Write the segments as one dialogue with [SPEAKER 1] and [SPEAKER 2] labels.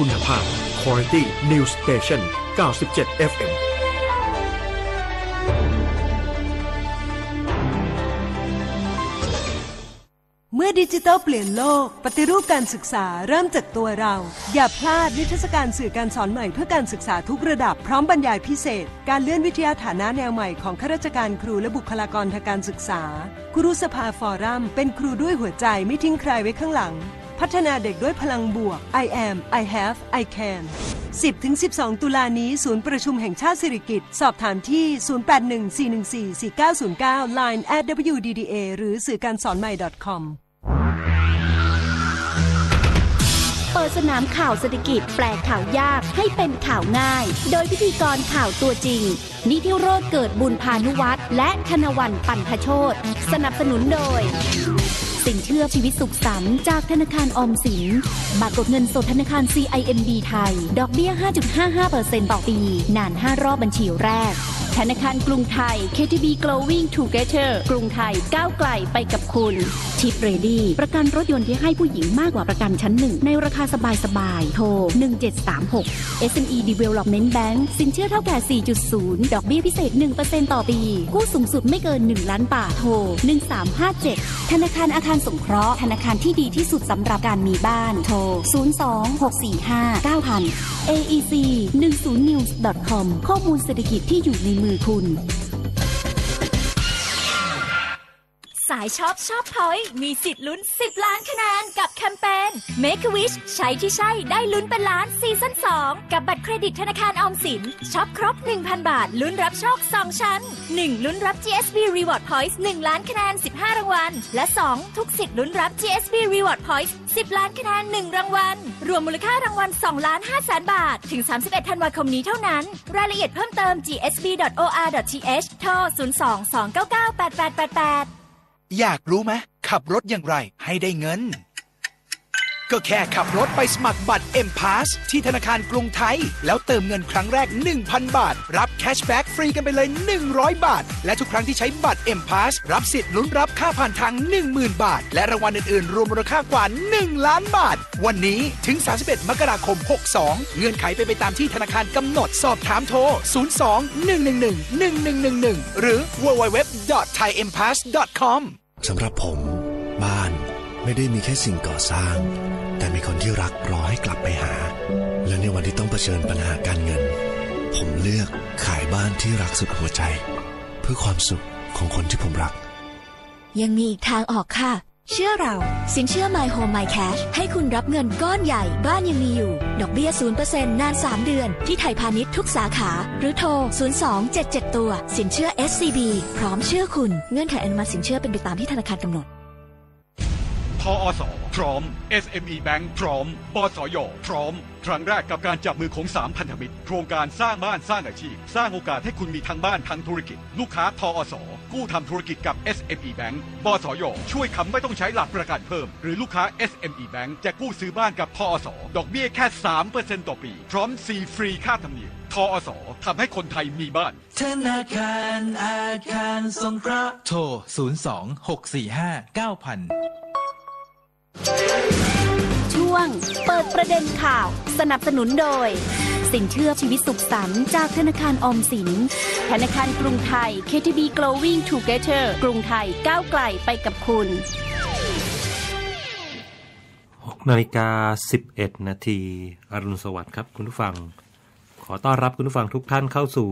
[SPEAKER 1] คุณภาพ Quality News Station 97 FM
[SPEAKER 2] เมื่อดิจิตอลเปลี่ยนโลก ปฏิรูปการศึกษาเริ่มจากตัวเรา อย่าพลาดนิทรรศการสื่อการสอนใหม่เพื่อการศึกษาทุกระดับพร้อมบรรยายพิเศษการเลื่อนวิทยาฐานะแนวใหม่ของข้าราชการครูและบุคลากรทางการศึกษา ครูสภาฟอรัมเป็นครูด้วยหัวใจไม่ทิ้งใครไว้ข้างหลังพัฒนาเด็กด้วยพลังบวก I am I have I can 10-12 ตุลานี้ ศูนย์ประชุมแห่งชาติสิริกิติสอบถามที่ 0814144909 line at wdda หรือสื่อการสอนใหม่ .com เปิดสนามข่าวเศรษฐกิจแปลข่าวยากให้เป็นข่าว
[SPEAKER 3] ง่าย โดยพิธีกรข่าวตัวจริง นิธิโรธเกิดบุญพานุวัตรและธนวันปันพโชตสนับสนุนโดยสินเชื่อชีวิตสุขสันต์จากธนาคารออมสินบัตรกดเงินสดธนาคาร CIMB ไทย ดอกเบี้ย 5.55%ต่อปี นาน 5 รอบบัญชีแรกธนาคารกรุงไทย KTB Growing Together กรุงไทยก้าวไกลไปกับคุณชิปเรดี้ ประกันรถยนต์ที่ให้ผู้หญิงมากกว่าประกันชั้นหนึ่ง ในราคาสบายสบายโทร 1736 SME Development Bank สินเชื่อเท่าแก่4.0 ดอกเบี้ยพิเศษ 1%ต่อปี กู้สูงสุดไม่เกิน 1 ล้านบาท โทร 1357ธนาคารอาคารสงเคราะห์ ธนาคารที่ดีที่สุดสำหรับการมีบ้าน โทร02645 9000 AEC 10 news com ข้อมูลเศรษฐกิจที่อยู่ในมือคุณายชอบชอบพอยมีสิทธิ์ลุ้น 10 ล้านคะแนนกับแคมเปญ Make a Wish ใช้ที่ใช่ได้ลุ้นเป็นล้านซีซั่น2 กับบัตรเครดิตธนาคารออมสินช็อปครบ 1,000 บาท ลุ้นรับโชค2 ชั้น 1. ลุ้นรับ GSB Reward Points 1ล้านคะแนน15รางวัลและ 2 ทุกสิทธิ์ลุ้นรับ GSB Reward Points 10 ล้านคะแนน1 รางวัล รวมมูลค่ารางวัล2ล้าน5แสนบาท ถึง 31ธันวาคมนี้เท่านั้น รายละเอียดเพิ่มเติม gsb.or.th โทร022998888
[SPEAKER 1] อยากรู้ไหมขับรถอย่างไรให้ได้เงิน ก็แค่ขับรถไปสมัครบัตร M Pass ที่ธนาคารกรุงไทย แล้วเติมเงินครั้งแรก 1,000 บาท รับแคชแบ็กฟรีกันไปเลย 100 บาท และทุกครั้งที่ใช้บัตร M Pass รับสิทธิ์ลุ้นรับค่าผ่านทาง 10,000 บาท และรางวัลอื่น ๆ รวมมูลค่ากว่า1ล้านบาท วันนี้ถึง 31 มกราคม62 เงื่อนไขไปไปตามที่ธนาคารกำหนดสอบถามโทร02 111 1111 หรือ www.thaimpass.com สำหรับผมบ้านไม่ได้มีแค่สิ่งก่อสร
[SPEAKER 4] ้าง แต่มีคนที่รัก รอให้กลับไปหา และในวันที่ต้องเผชิญปัญหาการเงิน ผมเลือกขายบ้านที่รักสุดหัวใจ เพื่อความสุขของคนที่ผมรัก
[SPEAKER 3] ยังมีอีกทางออกค่ะเชื่อเรา สินเชื่อ My Home My Cash ให้คุณรับเงินก้อนใหญ่บ้านยังมีอยู่ดอกเบี้ย 0%นาน 3 เดือนที่ไทยพาณิชย์ทุกสาขา หรือโทร 02777ตัว สินเชื่อ SCB พร้อมเชื่อคุณเงื่อนไขอนุมัติสินเชื่อเป็นไปตามที่ธนาคารกำหนด
[SPEAKER 1] ทออสอพร้อม SME Bank พร้อมบสยพร้อม ครั้งแรกกับการจับมือของสามพันธมิตร โครงการสร้างบ้านสร้างอาชีพ สร้างโอกาสให้คุณมีทั้งบ้านทั้งธุรกิจ ลูกค้าทออสกู้ทำธุรกิจกับ SME Bank บสย ช่วยคำไม่ต้องใช้หลักประกันเพิ่ม หรือลูกค้า SME Bank จะกู้ซื้อบ้านกับทออสดอกเบี้ยแค่3%ต่อปี พร้อมซีฟรีค่าธรรมเนียมทออสทำให้คนไทยมีบ้านธนาคารอาคารสงเคราะห์โทร02 645 9000
[SPEAKER 3] ช่วง เปิดประเด็นข่าวสนับสนุนโดย สินเชื่อชีวิตสุขสันต์จากธนาคารอมสิน ธนาคารกรุงไทย KTB Growing Together กรุงไทยก้าวไกลไปกับคุณ
[SPEAKER 4] 6นาฬิกา 11 นาทีอรุณสวัสดิ์ครับคุณผู้ฟัง ขอต้อนรับคุณผู้ฟังทุกท่านเข้าสู่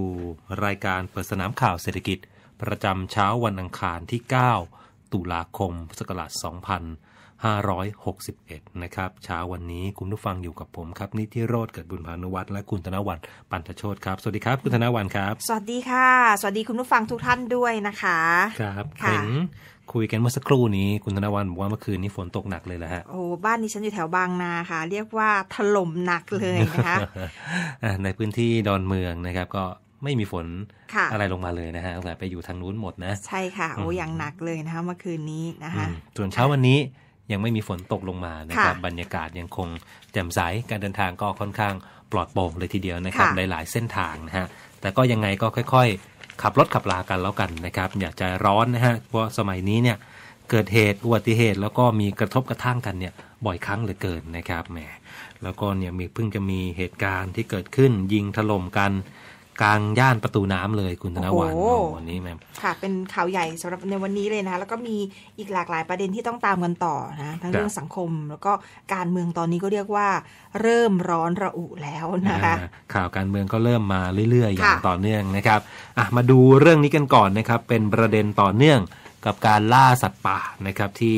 [SPEAKER 4] รายการเปิดสนามข่าวเศรษฐกิจ ประจำเช้าวันอังคารที่ 9 ตุลาคมพุทธศักราช5 6 1 นะครับ เช้าวันนี้คุณผู้ฟังอยู่กับผมครับนิติโรธเกิดบุญพานุวัตรและคุณธนวันปันทโชตครับ สวัสดีครับคุณธนวันครับ ส
[SPEAKER 5] วัสดีค่ะสวัสดีคุณผู้ฟังทุกท่านด้วยนะคะ
[SPEAKER 4] ครับเห็นคุยกันเมื่อสักครู่นี้ คุณธนวันบอกว่าเมื่อคืนนี้ฝนตกหนักเลยแหละฮะ
[SPEAKER 5] โอ้บ้านนี้ฉันอยู่แถวบางนาค่ะเรียกว่าถล่มหนักเลยนะคะ
[SPEAKER 4] ในพื้นที่ดอนเมืองนะครับ ก็ไม่มีฝนอะไรลงมาเลยนะฮะแต่ไปอยู่ทางนู้นหมดนะใช่ค่ะโอ้อย่
[SPEAKER 5] างหนักเลยนะคะเมื่อคืนนี้นะคะ
[SPEAKER 4] ส่วนเช้าวันนี้ยังไม่มีฝนตกลงมานะครับบรรยากาศยังคงแจ่มใสการเดินทางก็ค่อนข้าง ปลอดโปร่งเลยทีเดียวนะครับหลายๆเส้นทางนะฮะแต่ก็ยังไงก็ค่อย ๆ ขับรถขับลากันแล้วกันนะครับอย่าใจร้อนนะฮะเพราะสมัยนี้เนี่ยเกิดเหตุอุบัติเหตุแล้วก็มีกระทบกระทั่งกันเนี่ยบ่อยครั้งเหลือเกินนะครับแหมแล้วก็เนี่ยมีเพิ่งจะมีเหตุการณ์ที่เกิดขึ้นยิงถล่มกันกลางย่านประตูน้ำเลยคุณธนวันวันนี้แม่
[SPEAKER 5] ค่ะเป็นข่าวใหญ่สำหรับในวันนี้เลยนะแล้วก็มีอีกหลากหลายประเด็นที่ต้องตามกันต่อนะทั้งเรื่องสังคมแล้วก็การเมืองตอนนี้ก็เรียกว่าเริ่มร้อนระอุแล้วนะคะ
[SPEAKER 4] ข่าวการเมืองก็เริ่มมาเรื่อยๆอย่างต่อเนื่องนะครับอ่ะมาดูเรื่องนี้กันก่อนนะครับ เป็นประเด็นต่อเนื่องกับการล่าสัตว์ป่านะครับที่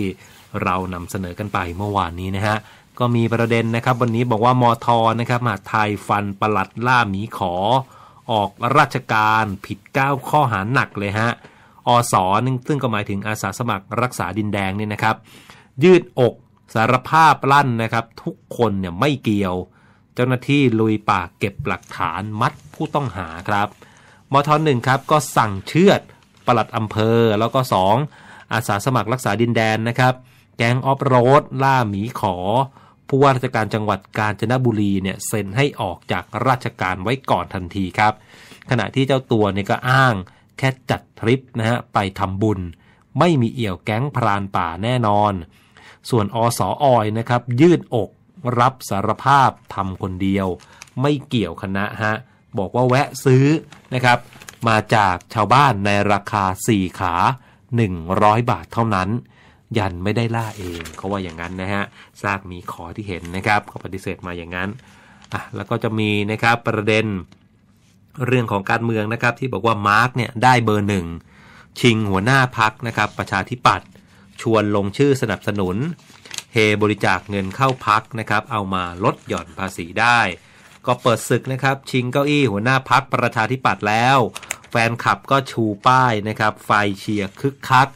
[SPEAKER 4] เรานำเสนอกันไปเมื่อวานนี้นะฮะก็มีประเด็นนะครับวันนี้บอกว่ามอทอนะครับมาไทยฟันประหลัดล่าหมีขอออกราชการผิด9ข้อหาหนักเลยฮะ อสอซึ่งก็หมายถึงอาสาสมัครรักษาดินแดงเนี่ยนะครับ ยืดอกสารภาพลั่นนะครับทุกคนเนี่ยไม่เกี่ยว เจ้าหน้าที่ลุยป่าเก็บหลักฐานมัดผู้ต้องหาครับ มทหนึ่งครับ ก็สั่งเชือด ปลัดอำเภอ แล้วก็ 2 อาสาสมัครรักษาดินแดนนะครับแกงออฟโรด ล่าหมีขอผู้ว่าราชการจังหวัดกาญจนบุรีเนี่ยเซ็นให้ออกจากราชการไว้ก่อนทันทีครับ ขณะที่เจ้าตัวเนี่ยก็อ้างแค่จัดทริปนะฮะไปทำบุญ ไม่มีเอี่ยวแก๊งพรานป่าแน่นอน ส่วนอสอออยนะครับยืดอกรับสารภาพทำคนเดียว ไม่เกี่ยวคณะฮะบอกว่าแวะซื้อนะครับ มาจากชาวบ้านในราคา 4 ขา 100 บาทเท่านั้นยันไม่ได้ล่าเองเขาว่าอย่างนั้นนะฮะซากมีขอที่เห็นนะครับเขาปฏิเสธมาอย่างนั้นอ่ะแล้วก็จะมีนะครับประเด็นเรื่องของการเมืองนะครับ ที่บอกว่ามาร์กเนี่ยได้เบอร์หนึ่งชิงหัวหน้าพักนะครับประชาธิปัตย์ชวนลงชื่อสนับสนุนเฮบริจาคเงินเข้าพักนะครับเอามาลดหย่อนภาษีได้ ก็เปิดศึกนะครับ ชิงเก้าอี้หัวหน้าพักประชาธิปัตย์แล้ว แฟนคลับก็ชูป้ายนะครับไฟเชียร์คึกคัก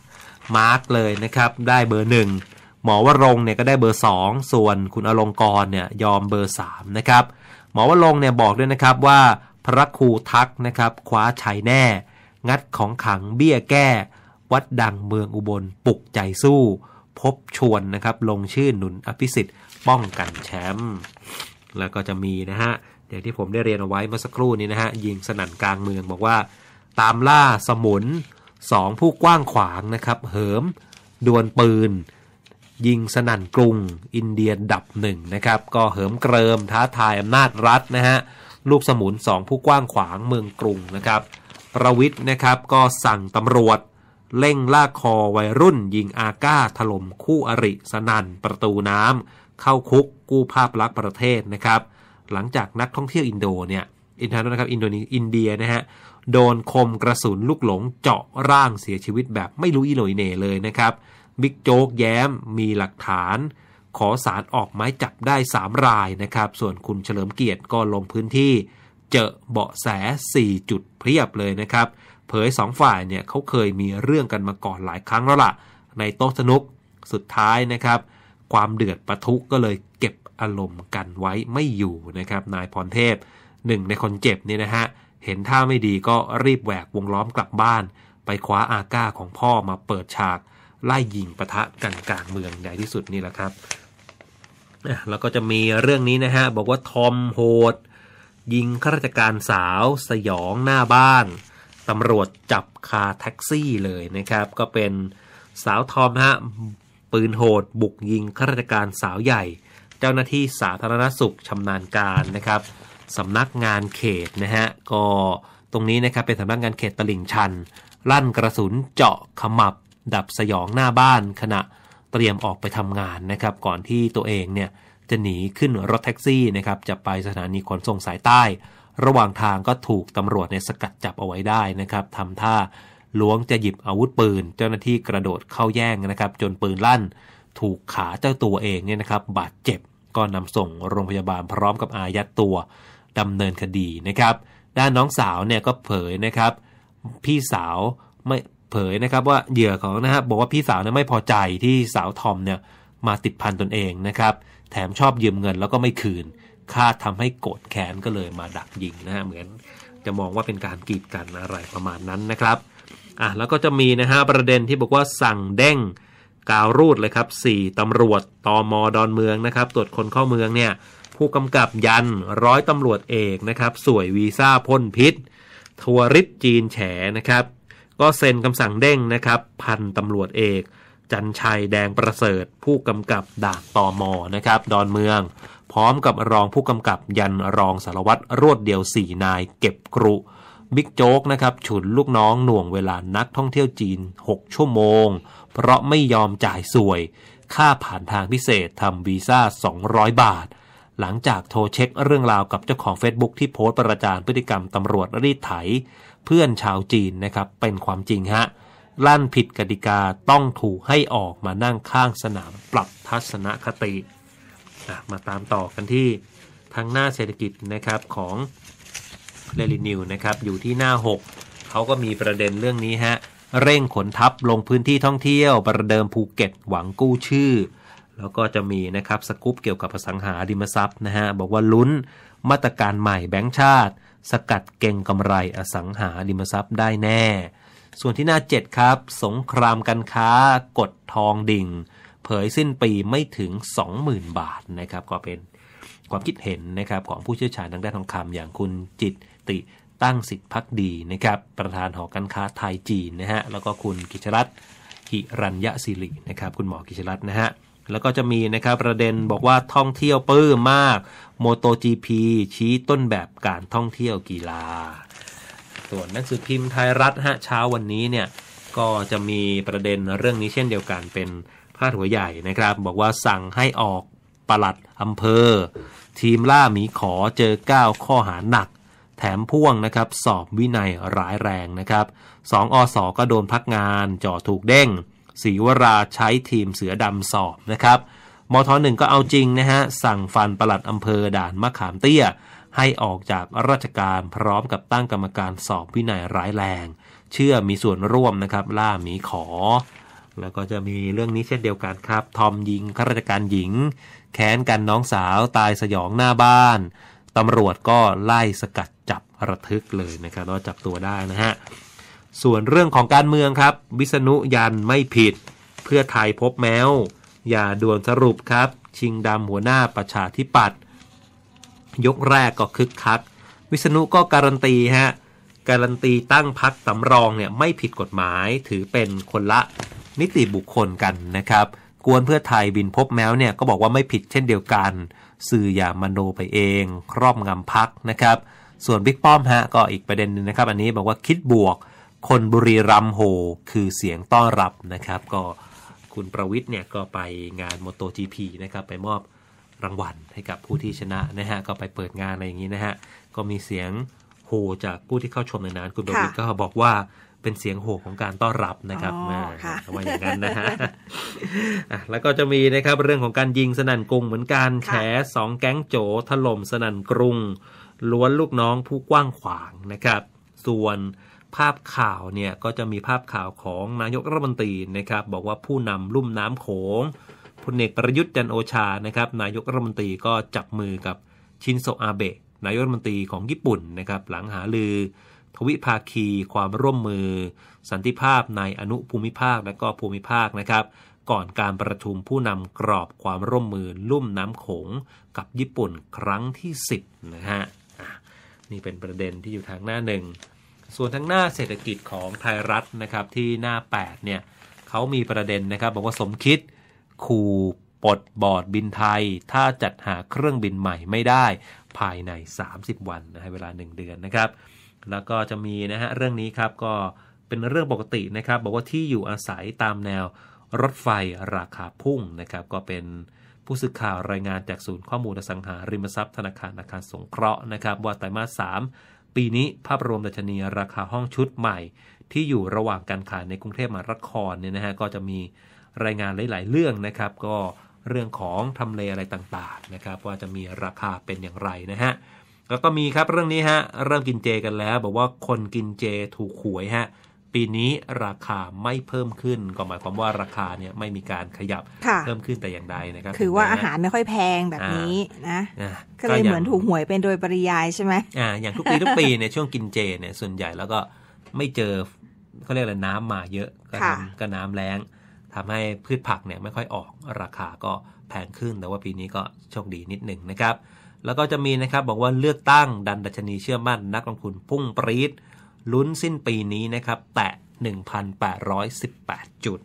[SPEAKER 4] มาร์กเลยนะครับ ได้เบอร์หนึ่งหมอวรงเนี่ยก็ได้เบอร์ 2 ส่วนคุณอลงกรเนี่ยยอมเบอร์3นะครับหมอวรงเนี่ยบอกด้วยนะครับว่าพระครูทักนะครับคว้าชัยแน่ งัดของขังเบี้ยแก้วัดดังเมืองอุบลปลุกใจสู้ พบชวนนะครับลงชื่อหนุนอภิสิทธิ์ป้องกันแชมป์แล้วก็จะมีนะฮะอย่างที่ผมได้เรียนเอาไว้เมื่อสักครู่นี้นะฮะ ยิงสนั่นกลางเมืองบอกว่าตามล่าสมุน 2. ผู้กว้างขวางนะครับเหิมดวลปืน ยิงสนั่นกรุงอินเดียดับหนึ่งนะครับก็เหิมเกริมท้าทายอำนาจรัฐนะฮะลูกสมุน 2 ผู้กว้างขวาง เมืองกรุงนะครับประวิทย์นะครับก็สั่งตำรวจเร่งลากคอวัยรุ่น ยิงอาก้าถล่มคู่อริ สนันประตูน้ำเข้าคุกกู้ภาพลักษณ์ประเทศนะครับหลังจากนักท่องเที่ยวอินโดเนี่ยอินดีนนะครับอินโดนีอินเดียนะฮะโดนคมกระสุนลูกหลงเจาะร่างเสียชีวิตแบบไม่รู้อีโหนยเน่เลยนะครับ บิ๊กโจ๊กแย้มมีหลักฐาน ขอสารออกหมายจับได้ 3 รายนะครับ ส่วนคุณเฉลิมเกียรติก็ลงพื้นที่ เจอเบาะแส 4 จุดเพียบเลยนะครับ เผย 2 ฝ่ายเนี่ยเขาเคยมีเรื่องกันมาก่อนหลายครั้งแล้วละ่ะ ในโต๊ะสนุกสุดท้ายนะครับ ความเดือดประทุกก็เลยเก็บอารมณ์กันไว้ไม่อยู่นะครับนายพรเทพหนึ่งในคนเจ็บนี่นะฮะเห็นท่าไม่ดีก็รีบแหวกวงล้อมกลับบ้าน ไปคว้าอาก้าของพ่อมาเปิดฉากไล่ยิงปะทะกันกลางเมืองใหญ่ที่สุดนี่แหละครับแล้วก็จะมีเรื่องนี้นะฮะบอกว่าทอมโหดยิงข้าราชการสาว สยองหน้าบ้านตำรวจจับคาแท็กซี่เลยนะครับ ก็เป็นสาวทอมฮะปืนโหด บุกยิงข้าราชการสาวใหญ่ เจ้าหน้าที่สาธารณสุขชำนาญการนะครับสำนักงานเขตนะฮะก็ตรงนี้นะครับเป็นสำนักงานเขตตลิ่งชัน ลั่นกระสุนเจาะขมับ ดับสยองหน้าบ้านขณะเตรียมออกไปทำงานนะครับก่อนที่ตัวเองเนี่ยจะหนีขึ้นรถแท็กซี่นะครับจะไปสถานีขนส่งสายใต้ ระหว่างทางก็ถูกตำรวจในสกัดจับเอาไว้ได้นะครับทำท่าล้วงจะหยิบอาวุธปืนเจ้าหน้าที่กระโดดเข้าแย่งนะครับ จนปืนลั่นถูกขาเจ้าตัวเองเนี่ยนะครับบาดเจ็บก็นำส่งโรงพยาบาลพร้อมกับอายัดตัวดำเนินคดีนะครับ ด้านน้องสาวเนี่ยก็เผยนะครับ พี่สาวไม่เผยนะครับว่าเหยื่อของนะฮะบบอกว่าพี่สาวเนี่ยไม่พอใจที่สาวทอมเนี่ยมาติดพันตนเองนะครับ แถมชอบยืมเงินแล้วก็ไม่คืนคาดทำให้โกรธแค้นก็เลยมาดักยิงนะฮะเหมือน จะมองว่าเป็นการกีดกันอะไรประมาณนั้นนะครับอ่ะแล้วก็จะมีนะฮะประเด็นที่บอกว่าสั่งเด้งกาวรูดเลยครับ4ตำรวจตอมอดอนเมืองนะครับ ตรวจคนเข้าเมืองเนี่ยผู้กำกับยันร้อยตำรวจเอกนะครับสวยวีซ่าพ่นพิษ ทัวริสจีนแฉนะครับก็เซ็นคำสั่งเด้งนะครับพันตำรวจเอก จันชัยแดงประเสริฐผู้กำกับด่านตอมอนะครับดอนเมือง พร้อมกับรองผู้กำกับยันรองสารวัตร รวดเดียวสี่นายเก็บกรุบิ๊กโจ๊กนะครับฉุนลูกน้อง หน่วงเวลานักท่องเที่ยวจีน 6 ชั่วโมง เพราะไม่ยอมจ่ายสวย ค่าผ่านทางพิเศษทำวีซ่า 200 บาทหลังจากโทรเช็คเรื่องราวกับเจ้าของ Facebook ที่โพสต์ประจานพฤติกรรมตำรวจรีดไถ เพื่อนชาวจีนนะครับ เป็นความจริงฮะลั่นผิดกติกาต้องถูกให้ออกมานั่งข้างสนามปรับทัศนคติ มาตามต่อกันที่ทางหน้าเศรษฐกิจนะครับของเรลินิวนะครับอยู่ที่หน้า 6 เขาก็มีประเด็นเรื่องนี้ฮะ เร่งขนทัพลงพื้นที่ท่องเที่ยวประเดิมภูเก็ตหวังกู้ชื่อแล้วก็จะมีนะครับสกู๊ปเกี่ยวกับอสังหาริมทรัพย์นะฮะ บอกว่าลุ้นมาตรการใหม่แบงก์ชาติ สกัดเก่งกำไรอสังหาริมทรัพย์ได้แน่ ส่วนที่หน้า 7 ครับ สงครามกันค้ากดทองดิ่งเผยสิ้นปีไม่ถึง 20,000 บาทนะครับก็เป็นความคิดเห็นนะครับของผู้เชี่ยวชาญทางด้านทองคำอย่างคุณจิตติตั้งสิทธิพักดีนะครับประธานหอการค้าไทยจีนนะฮะแล้วก็คุณกิชรัตน์หิรัญยศิรินะครับคุณหมอกิชรัตน์นะฮะแล้วก็จะมีนะครับประเด็นบอกว่าท่องเที่ยวปื้มมาก MotoGP ชี้ต้นแบบการท่องเที่ยวกีฬา ส่วนหนังสือพิมพ์ไทยรัฐฮะเช้าวันนี้เนี่ยก็จะมีประเด็นเรื่องนี้เช่นเดียวกันเป็นพาดหัวใหญ่นะครับ บอกว่าสั่งให้ออกปลัดอำเภอ ทีมล่าหมีขอเจอ 9 ข้อหาหนัก แถมพ่วงนะครับสอบวินัยร้ายแรงนะครับสองอสอก็โดนพักงานจ่อถูกเด้งศรีวราใช้ทีมเสือดำสอบนะครับ มทหนึ่งก็เอาจริงนะฮะสั่งฟันปลัดอำเภอด่านมะขามเตี้ย ให้ออกจากราชการพร้อมกับตั้งกรรมการสอบวินัยร้ายแรง เชื่อมีส่วนร่วมนะครับ ล่าหมีขอ แล้วก็จะมีเรื่องนี้เช่นเดียวกันครับ ทอมยิงข้าราชการหญิงแค้นกันน้องสาวตายสยองหน้าบ้านตำรวจก็ไล่สกัดจับระทึกเลยนะครับแล้วจับตัวได้นะฮะส่วนเรื่องของการเมืองครับวิษณุยันไม่ผิดเพื่อไทยพบแมวอย่าด่วนสรุปครับ ชิงดำหัวหน้าประชาธิปัตย์ยกแรกก็คึกคักวิษณุก็การันตีฮะการันตีตั้งพักสำรองเนี่ยไม่ผิดกฎหมายถือเป็นคนละ นิติบุคคลกันนะครับกวนเพื่อไทยบินพบแมวเนี่ยก็บอกว่าไม่ผิดเช่นเดียวกันสื่ออย่ามโนไปเอง ครอบงำพักนะครับส่วนบิ๊กป้อมฮะก็อีกประเด็นนึงนะครับอันนี้บอกว่าคิดบวกคนบุรีรัมโหคือเสียงต้อนรับนะครับ ก็คุณประวิทย์เนี่ยก็ไปงานม m o จีพีนะครับ ไปมอบรางวัลให้กับผู้ที่ชนะนะฮะ ก็ไปเปิดงานอะไรอย่างนี้นะฮะก็มีเสียงโหจากผู้ที่เข้าชมในนั้นคุณประวิทย์ก็บอกว่าเป็นเสียงโหของการต้อนรับนะครับมว่าอย่างนั้นนะฮะแล้วก็จะมีนะครับเรื่องของการยิงสนั่นกรุงเหมือนกันแฉสองแก๊งโจถล่มสนั่นกรุง ล้วนลูกน้องผู้กว้างขวางนะครับ ส่วนภาพข่าวเนี่ยก็จะมีภาพข่าวของนายกรัฐมนตรีนะครับ บอกว่าผู้นำลุ่มน้ำโขงพลเอกประยุทธ์จันโอชานะครับ นายกรัฐมนตรีก็จับมือกับชินโซอาเบะนายกรัฐมนตรีของญี่ปุ่นนะครับหลังหาลือ ทวิภาคี ความร่วมมือ สันติภาพในอนุภูมิภาคและก็ภูมิภาคนะครับ ก่อนการประชุมผู้นำกรอบความร่วมมือลุ่มน้ำโขง กับญี่ปุ่นครั้งที่ 10นะฮะนี่เป็นประเด็นที่อยู่ทางหน้าหนึ่งส่วนทางหน้าเศรษฐกิจของไทยรัฐนะครับ ที่หน้า8เนี่ยเขามีประเด็นนะครับ บอกว่าสมคิดขู่ปลดบอร์ดบินไทย ถ้าจัดหาเครื่องบินใหม่ไม่ได้ภายใน 30 วันนะฮะเวลา1เดือนนะครับ แล้วก็จะมีนะฮะเรื่องนี้ครับก็เป็นเรื่องปกตินะครับ บอกว่าที่อยู่อาศัยตามแนวรถไฟราคาพุ่งนะครับ ก็เป็นผู้สื่อข่าวรายงานจากศูนย์ข้อมูลอสังหาริมทรัพย์ธนาคารอาคารสงเคราะห์นะครับว่าไตรมาสสาปีนี้ภาพรวมดัชนีราคาห้องชุดใหม่ ที่อยู่ระหว่างการขายในกรุงเทพมหานครเนี่ยนะฮะก็จะมีรายงานหลายๆเรื่องนะครับ ก็เรื่องของทำเลอะไรต่างๆนะครับ ว่าจะมีราคาเป็นอย่างไรนะฮะแล้วก็มีครับเรื่องนี้ฮะเริ่มกินเจกันแล้ว บอกว่าคนกินเจถูกหวยฮะปีนี้ราคาไม่เพิ่มขึ้น ก็หมายความว่าราคาเนี่ยไม่มีการขยับเพิ่มขึ้นแต่อย่างใดนะครับคือว่าอาหารไม่ค่
[SPEAKER 5] อยแพงแบบนี้นะก็เลยเหมือนถูกหวยเป็นโดยปริยายใช่ไหม
[SPEAKER 4] อ่าอย่างทุกปีทุกปีในช่วงกินเจเนี่ยส่วนใหญ่แล้วก็ไม่เจอเขาเรียกอะไรน้ำมาเยอะ ก็ทำก็น้ำแรงทำให้พืชผักเนี่ยไม่ค่อยออกราคาก็แพงขึ้น แต่ว่าปีนี้ก็โชคดีนิดหนึ่งนะครับ แล้วก็จะมีนะครับบอกว่าเลือกตั้งดันดัชนีเชื่อมั่นนักลงทุนพุ่งปรี๊ดลุ้นสิ้นปีนี้นะครับแตะ1,818 จุด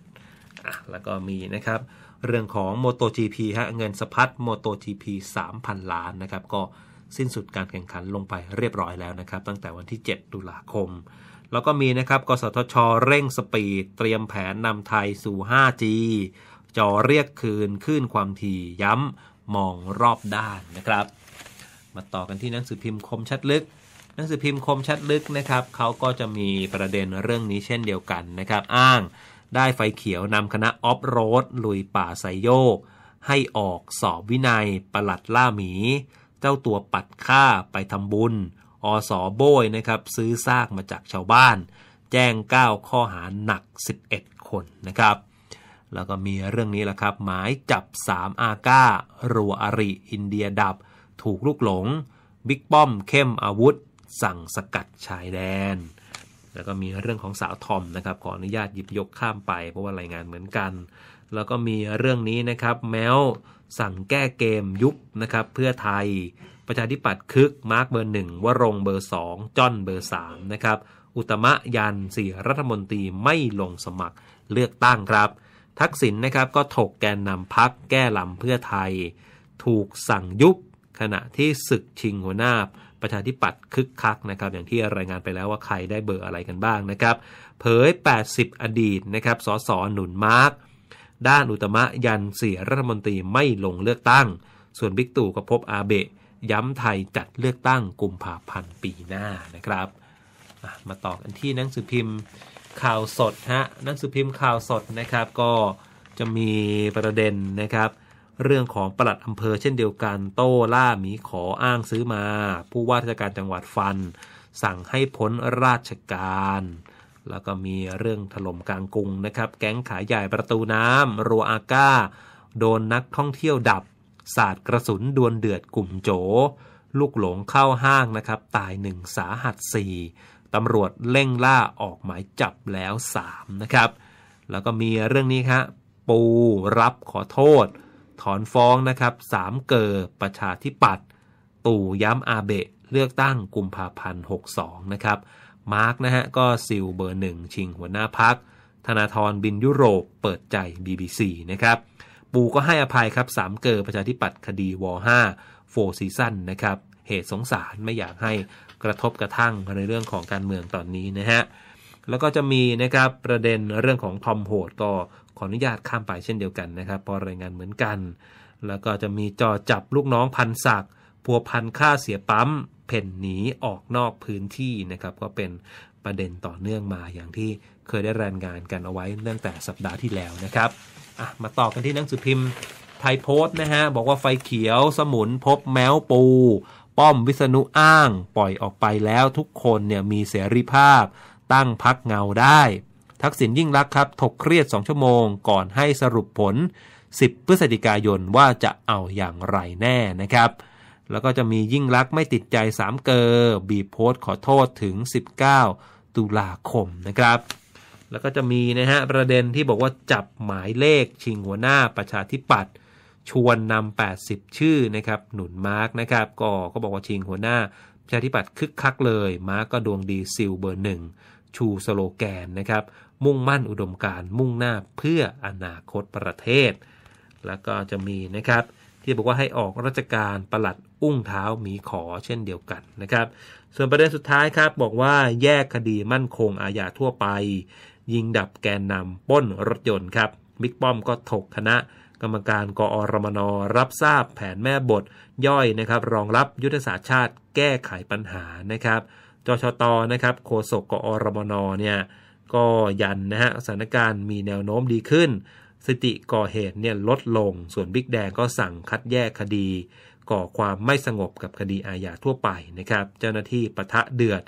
[SPEAKER 4] แล้วก็มีนะครับ เรื่องของ MotoGP ฮะ เงินสะพัด MotoGP 3,000 ล้านนะครับ ก็สิ้นสุดการแข่งขันลงไปเรียบร้อยแล้วนะครับ ตั้งแต่วันที่7ตุลาคม แล้วก็มีนะครับ กสทช เร่งสปีด เตรียมแผนนำไทยสู่ 5G จอเรียกคืนขึ้นความถี่ย้ำมองรอบด้านนะครับ มาต่อกันที่หนังสือพิมพ์คมชัดลึกหนังสือพิมพ์คมชัดลึกนะครับ เขาก็จะมีประเด็นเรื่องนี้เช่นเดียวกันนะครับ อ้างได้ไฟเขียวนำคณะออฟโรดลุยป่าไซโยก ให้ออกสอบวินัยประหลัดล่าหมี เจ้าตัวปัดค่าไปทำบุญ อสอโบยนะครับซื้อซากมาจากชาวบ้าน แจ้ง 9 ข้อหาหนัก 11 คนนะครับ แล้วก็มีเรื่องนี้แหละครับ หมายจับ 3 อาก้ารัวอริ อินเดียดับถูกลุกหลงบิ๊กป้อมเข้มอาวุธสั่งสกัดชายแดน แล้วก็มีเรื่องของสาวทอมนะครับขออนุญาตหยิบยกข้ามไปเพราะว่ารายงานเหมือนกัน แล้วก็มีเรื่องนี้นะครับแมวสั่งแก้เกมยุบนะครับเพื่อไทย ประชาธิปัตย์คึกมาร์กเบอร์หนึ่งวรงเบอร์สองจอนเบอร์สามนะครับอุตมะยันสี่รัฐมนตรีไม่ลงสมัครเลือกตั้งครับ ทักษิณนนะครับก็ถกแกนนำพัก แก้ลำเพื่อไทย ถูกสั่งยุบขณะที่ศึกชิงหัวหน้าประชาธิปัตย์คึกคักนะครับอย่างที่รายงานไปแล้วว่าใครได้เบอร์อะไรกันบ้างนะครับ เผย 80 อดีตนะครับสสหนุนมาร์กด้านอุตมะยันเสียรัฐมนตรีไม่ลงเลือกตั้ง ส่วนบิ๊กตู่ก็พบอาเบะย้ำไทยจัดเลือกตั้งกุมภาพันธ์ปีหน้านะครับมาต่อกันที่หนังสือพิมพ์ข่าวสดฮะหนังสือพิมพ์ข่าวสดนะครับ ก็จะมีประเด็นนะครับเรื่องของปลัดอำเภอเช่นเดียวกันโต้ล่าหมีขออ้างซื้อมา ผู้ว่าราชการจังหวัดฟัน สั่งให้พ้นราชการ แล้วก็มีเรื่องถล่มกลางกรุงนะครับ แก๊งขายใหญ่ประตูน้ำรัวอาก้า โดนนักท่องเที่ยวดับศาสตร์กระสุนดวลเดือดกลุ่มโจ ลูกหลงเข้าห้างนะครับตายหนึ่งสาหัสสี่ตำรวจเร่งล่าออกหมายจับแล้วสามนะครับแล้วก็มีเรื่องนี้ครับปูรับขอโทษถอนฟ้องนะครับสามเกอรประชาธิปัตย์ตู่ย้ำอาเบะ เลือกตั้งกุมภาพันธ์ 62 นะครับ มาร์กนะฮะก็ซิลเบอร์หนึ่งชิงหัวหน้าพัก ธนาธรบินยุโรปเปิดใจ BBC นะครับปูก็ให้อภัยครับสามเกอรประชาธิปัตย์คดีวอ5โฟซีซั่นนะครับเหตุสงสารไม่อยากให้กระทบกระทั่งในเรื่องของการเมืองตอนนี้นะฮะแล้วก็จะมีนะครับประเด็นเรื่องของทอมโหดก็ขออนุญาตข้ามไปเช่นเดียวกันนะครับ พอรายงานเหมือนกัน แล้วก็จะมีจอจับลูกน้องพันศักพัวพันค่าเสียปั๊ม เพ่นหนีออกนอกพื้นที่นะครับ ก็เป็นประเด็นต่อเนื่องมาอย่างที่เคยได้รายงานกันเอาไว้ตั้งแต่สัปดาห์ที่แล้วนะครับ มาต่อกันที่หนังสือพิมพ์ไทยโพสต์นะฮะ บอกว่าไฟเขียวสมุนพบแมวปู ป้อมวิษณุอ้าง ปล่อยออกไปแล้วทุกคนเนี่ยมีเสรีภาพ ตั้งพักเงาได้ทักษิณยิ่งรักครับ ถกเครียด 2 ชั่วโมงก่อนให้สรุปผล 10 พฤศจิกายนว่าจะเอาอย่างไรแน่นะครับ แล้วก็จะมียิ่งรักไม่ติดใจ 3 เกอบีโพสขอโทษถึง 19 ตุลาคมนะครับ แล้วก็จะมีนะฮะประเด็นที่บอกว่าจับหมายเลขชิงหัวหน้าประชาธิปัตย์ชวนนำ80 ชื่อนะครับหนุนมาร์กนะครับ ก็ก็บอกว่าชิงหัวหน้าประชาธิปัตย์คึกคักเลยมาร์กก็ดวงดีซิลเบอร์หนึ่งชูสโลแกนนะครับมุ่งมั่นอุดมการมุ่งหน้าเพื่ออนาคตประเทศ แล้วก็จะมีนะครับ ที่บอกว่าให้ออกราชการประหลัดอุ้งเท้ามีขอเช่นเดียวกันนะครับ ส่วนประเด็นสุดท้ายครับบอกว่าแยกคดีมั่นคงอาญาทั่วไป ยิงดับแกนนำป้นรถยนต์ครับบิ๊กป้อมก็ถกคณะกรรมการกอรมนรับทราบแผนแม่บทย่อยนะครับ รองรับยุทธศาสตร์ชาติแก้ไขปัญหานะครับจชตนะครับโฆษกกอรมนเนี่ยก็ยันนะฮะสถานการณ์มีแนวโน้มดีขึ้นสติก่อเหตุเนี่ยลดลงส่วนบิ๊กแดงก็สั่งคัดแยกคดี ก่อความไม่สงบกับคดีอาญาทั่วไปนะครับเจ้าหน้าที่ปะทะเดือด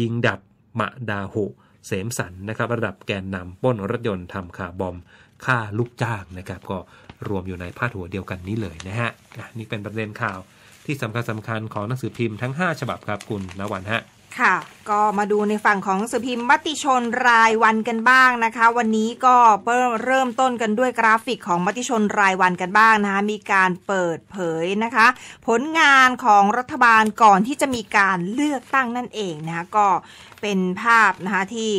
[SPEAKER 4] ยิงดับมะดาหุ เสมสันนะครับระดับแกนนำป้นรถยนต์ทำคาบอมฆ่าลูกจ้างนะครับก็รวมอยู่ในพาดหัวเดียวกันนี้เลยนะฮะนี่เป็นประเด็นข่าวที่สำคัญสำคัญของหนังสือพิมพ์ทั้ง5 ฉบับครับคุณณวันฮะ
[SPEAKER 5] ค่ะก็มาดูในฝั่งของสืพิมพ์มติชนรายวันกันบ้างนะคะ วันนี้ก็เริ่มต้นกันด้วยกราฟิกของมติชนรายวันกันบ้างนะคะมีการเปิดเผยนะคะ ผลงานของรัฐบาลก่อนที่จะมีการเลือกตั้งนั่นเองนะคะก็เป็นภาพนะคะที่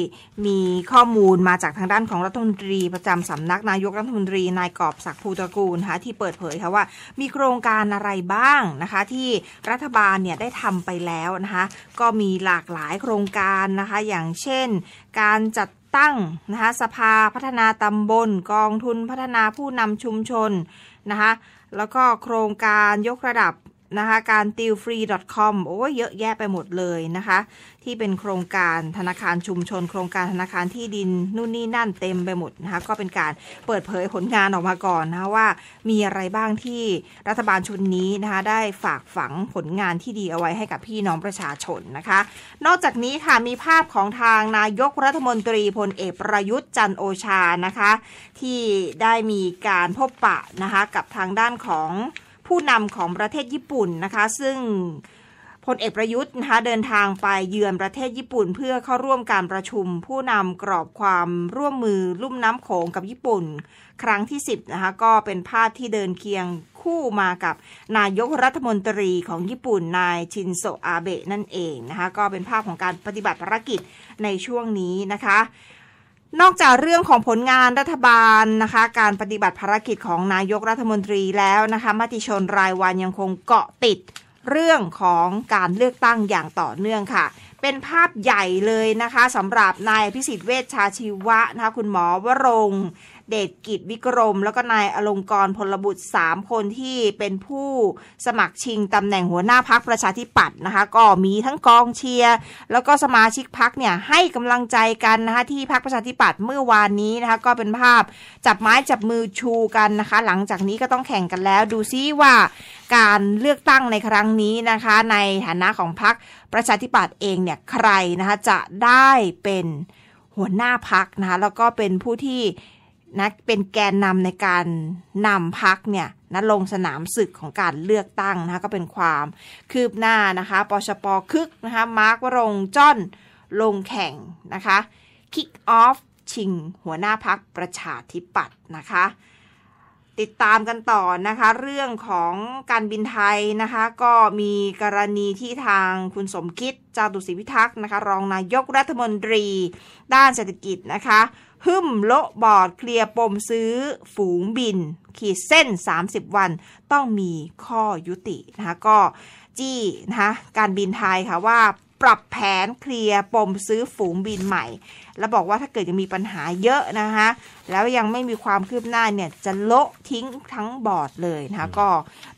[SPEAKER 5] มีข้อมูลมาจากทางด้านของรัฐมนตรีประจำสำนักนายกรัฐมนตรีนายกอบศักดิ์ภูตระกูลนะคะที่เปิดเผยค่ะว่า มีโครงการอะไรบ้างนะคะที่รัฐบาลเนี่ยได้ทำไปแล้วนะคะก็มีหลากหลายโครงการนะคะอย่างเช่น การจัดตั้งนะคะสภาพัฒนาตำบลกองทุนพัฒนาผู้นำชุมชนนะคะแล้วก็โครงการยกระดับนะคะการติวฟรี .com โอ้เยอะแยะไปหมดเลยนะคะ ที่เป็นโครงการธนาคารชุมชน โครงการธนาคารที่ดินนู่นนี่ นั่นเต็มไปหมดนะคะก็เป็นการเปิดเผยผลงานออกมาก่อนนะคะว่า มีอะไรบ้างที่รัฐบาลชุดนี้นะคะได้ฝากฝังผลงานที่ดีเอาไว้ให้กับพี่น้องประชาชนนะคะนอกจากนี้ค่ะมีภาพของทางนายกรัฐมนตรีพลเอกประยุทธ์จันโอชานะคะ ที่ได้มีการพบปะนะคะกับทางด้านของผู้นำของประเทศญี่ปุ่นนะคะซึ่งพลเอกประยุทธ์นะคะเดินทาง ไปเยือนประเทศญี่ปุ่น เพื่อเข้าร่วมการประชุม ผู้นำกรอบความร่วมมือลุ่มน้ำโขงกับญี่ปุ่น ครั้งที่ 10นะคะก็เป็นภาพที่เดินเคียงคู่มากับนายกรัฐมนตรีของญี่ปุ่นนายชินโซอาเบะนั่นเองนะคะก็เป็นภาพของการปฏิบัติภารกิจในช่วงนี้นะคะนอกจากเรื่องของผลงานรัฐบาลนะคะ การปฏิบัติภารกิจของนายกรัฐมนตรีแล้วนะคะมติชนรายวันยังคงเกาะติดเรื่องของการเลือกตั้งอย่างต่อเนื่องค่ะ เป็นภาพใหญ่เลยนะคะสำหรับนายพิสิทธิ์เวชชาชีวะนะคะคุณหมอวรงเดชกิจวิกรม แล้วก็นายอลงกรพลบุตร3คนที่เป็นผู้สมัครชิงตำแหน่งหัวหน้าพักประชาธิปัตย์นะคะก็มีทั้งกองเชียร์แล้วก็สมาชิกพักเนี่ยให้กำลังใจกันนะคะที่พักประชาธิปัตย์เมื่อวานนี้นะคะก็เป็นภาพจับไม้จับมือชูกันนะคะ หลังจากนี้ก็ต้องแข่งกันแล้ว ดูซิว่าการเลือกตั้งในครั้งนี้นะคะ ในฐานะของพักประชาธิปัตย์เองเนี่ยใครนะคะจะได้เป็นหัวหน้าพักนะคะแล้วก็เป็นผู้ที่นะเป็นแกนนำในการนำพักเนี่ยนะลงสนามศึกของการเลือกตั้งนะคะก็เป็นความคืบหน้านะคะปชปคึกนะคะมาร์ควรงจอน ลงแข่งนะคะคิกออฟ ชิงหัวหน้าพักประชาธิปัตย์นะคะ ติดตามกันต่อนะคะ เรื่องของการบินไทยนะคะ ก็มีกรณีที่ทางคุณสมคิด จาตุศรีพิทักษ์นะคะ รองนายกรัฐมนตรีด้านเศรษฐกิจนะคะหึ่มโละบอดเคลียร์ปมซื้อฝูงบินขีดเส้น 30 วัน ต้องมีข้อยุตินะคะก็จี้นะคะการบินไทยค่ะว่าปรับแผนเคลียร์ปมซื้อฝูงบินใหม่ แล้วบอกว่าถ้าเกิดยังมีปัญหาเยอะนะคะแล้วยังไม่มีความคืบหน้าเนี่ย จะโละทิ้งทั้งบอร์ดเลยนะคะ ก็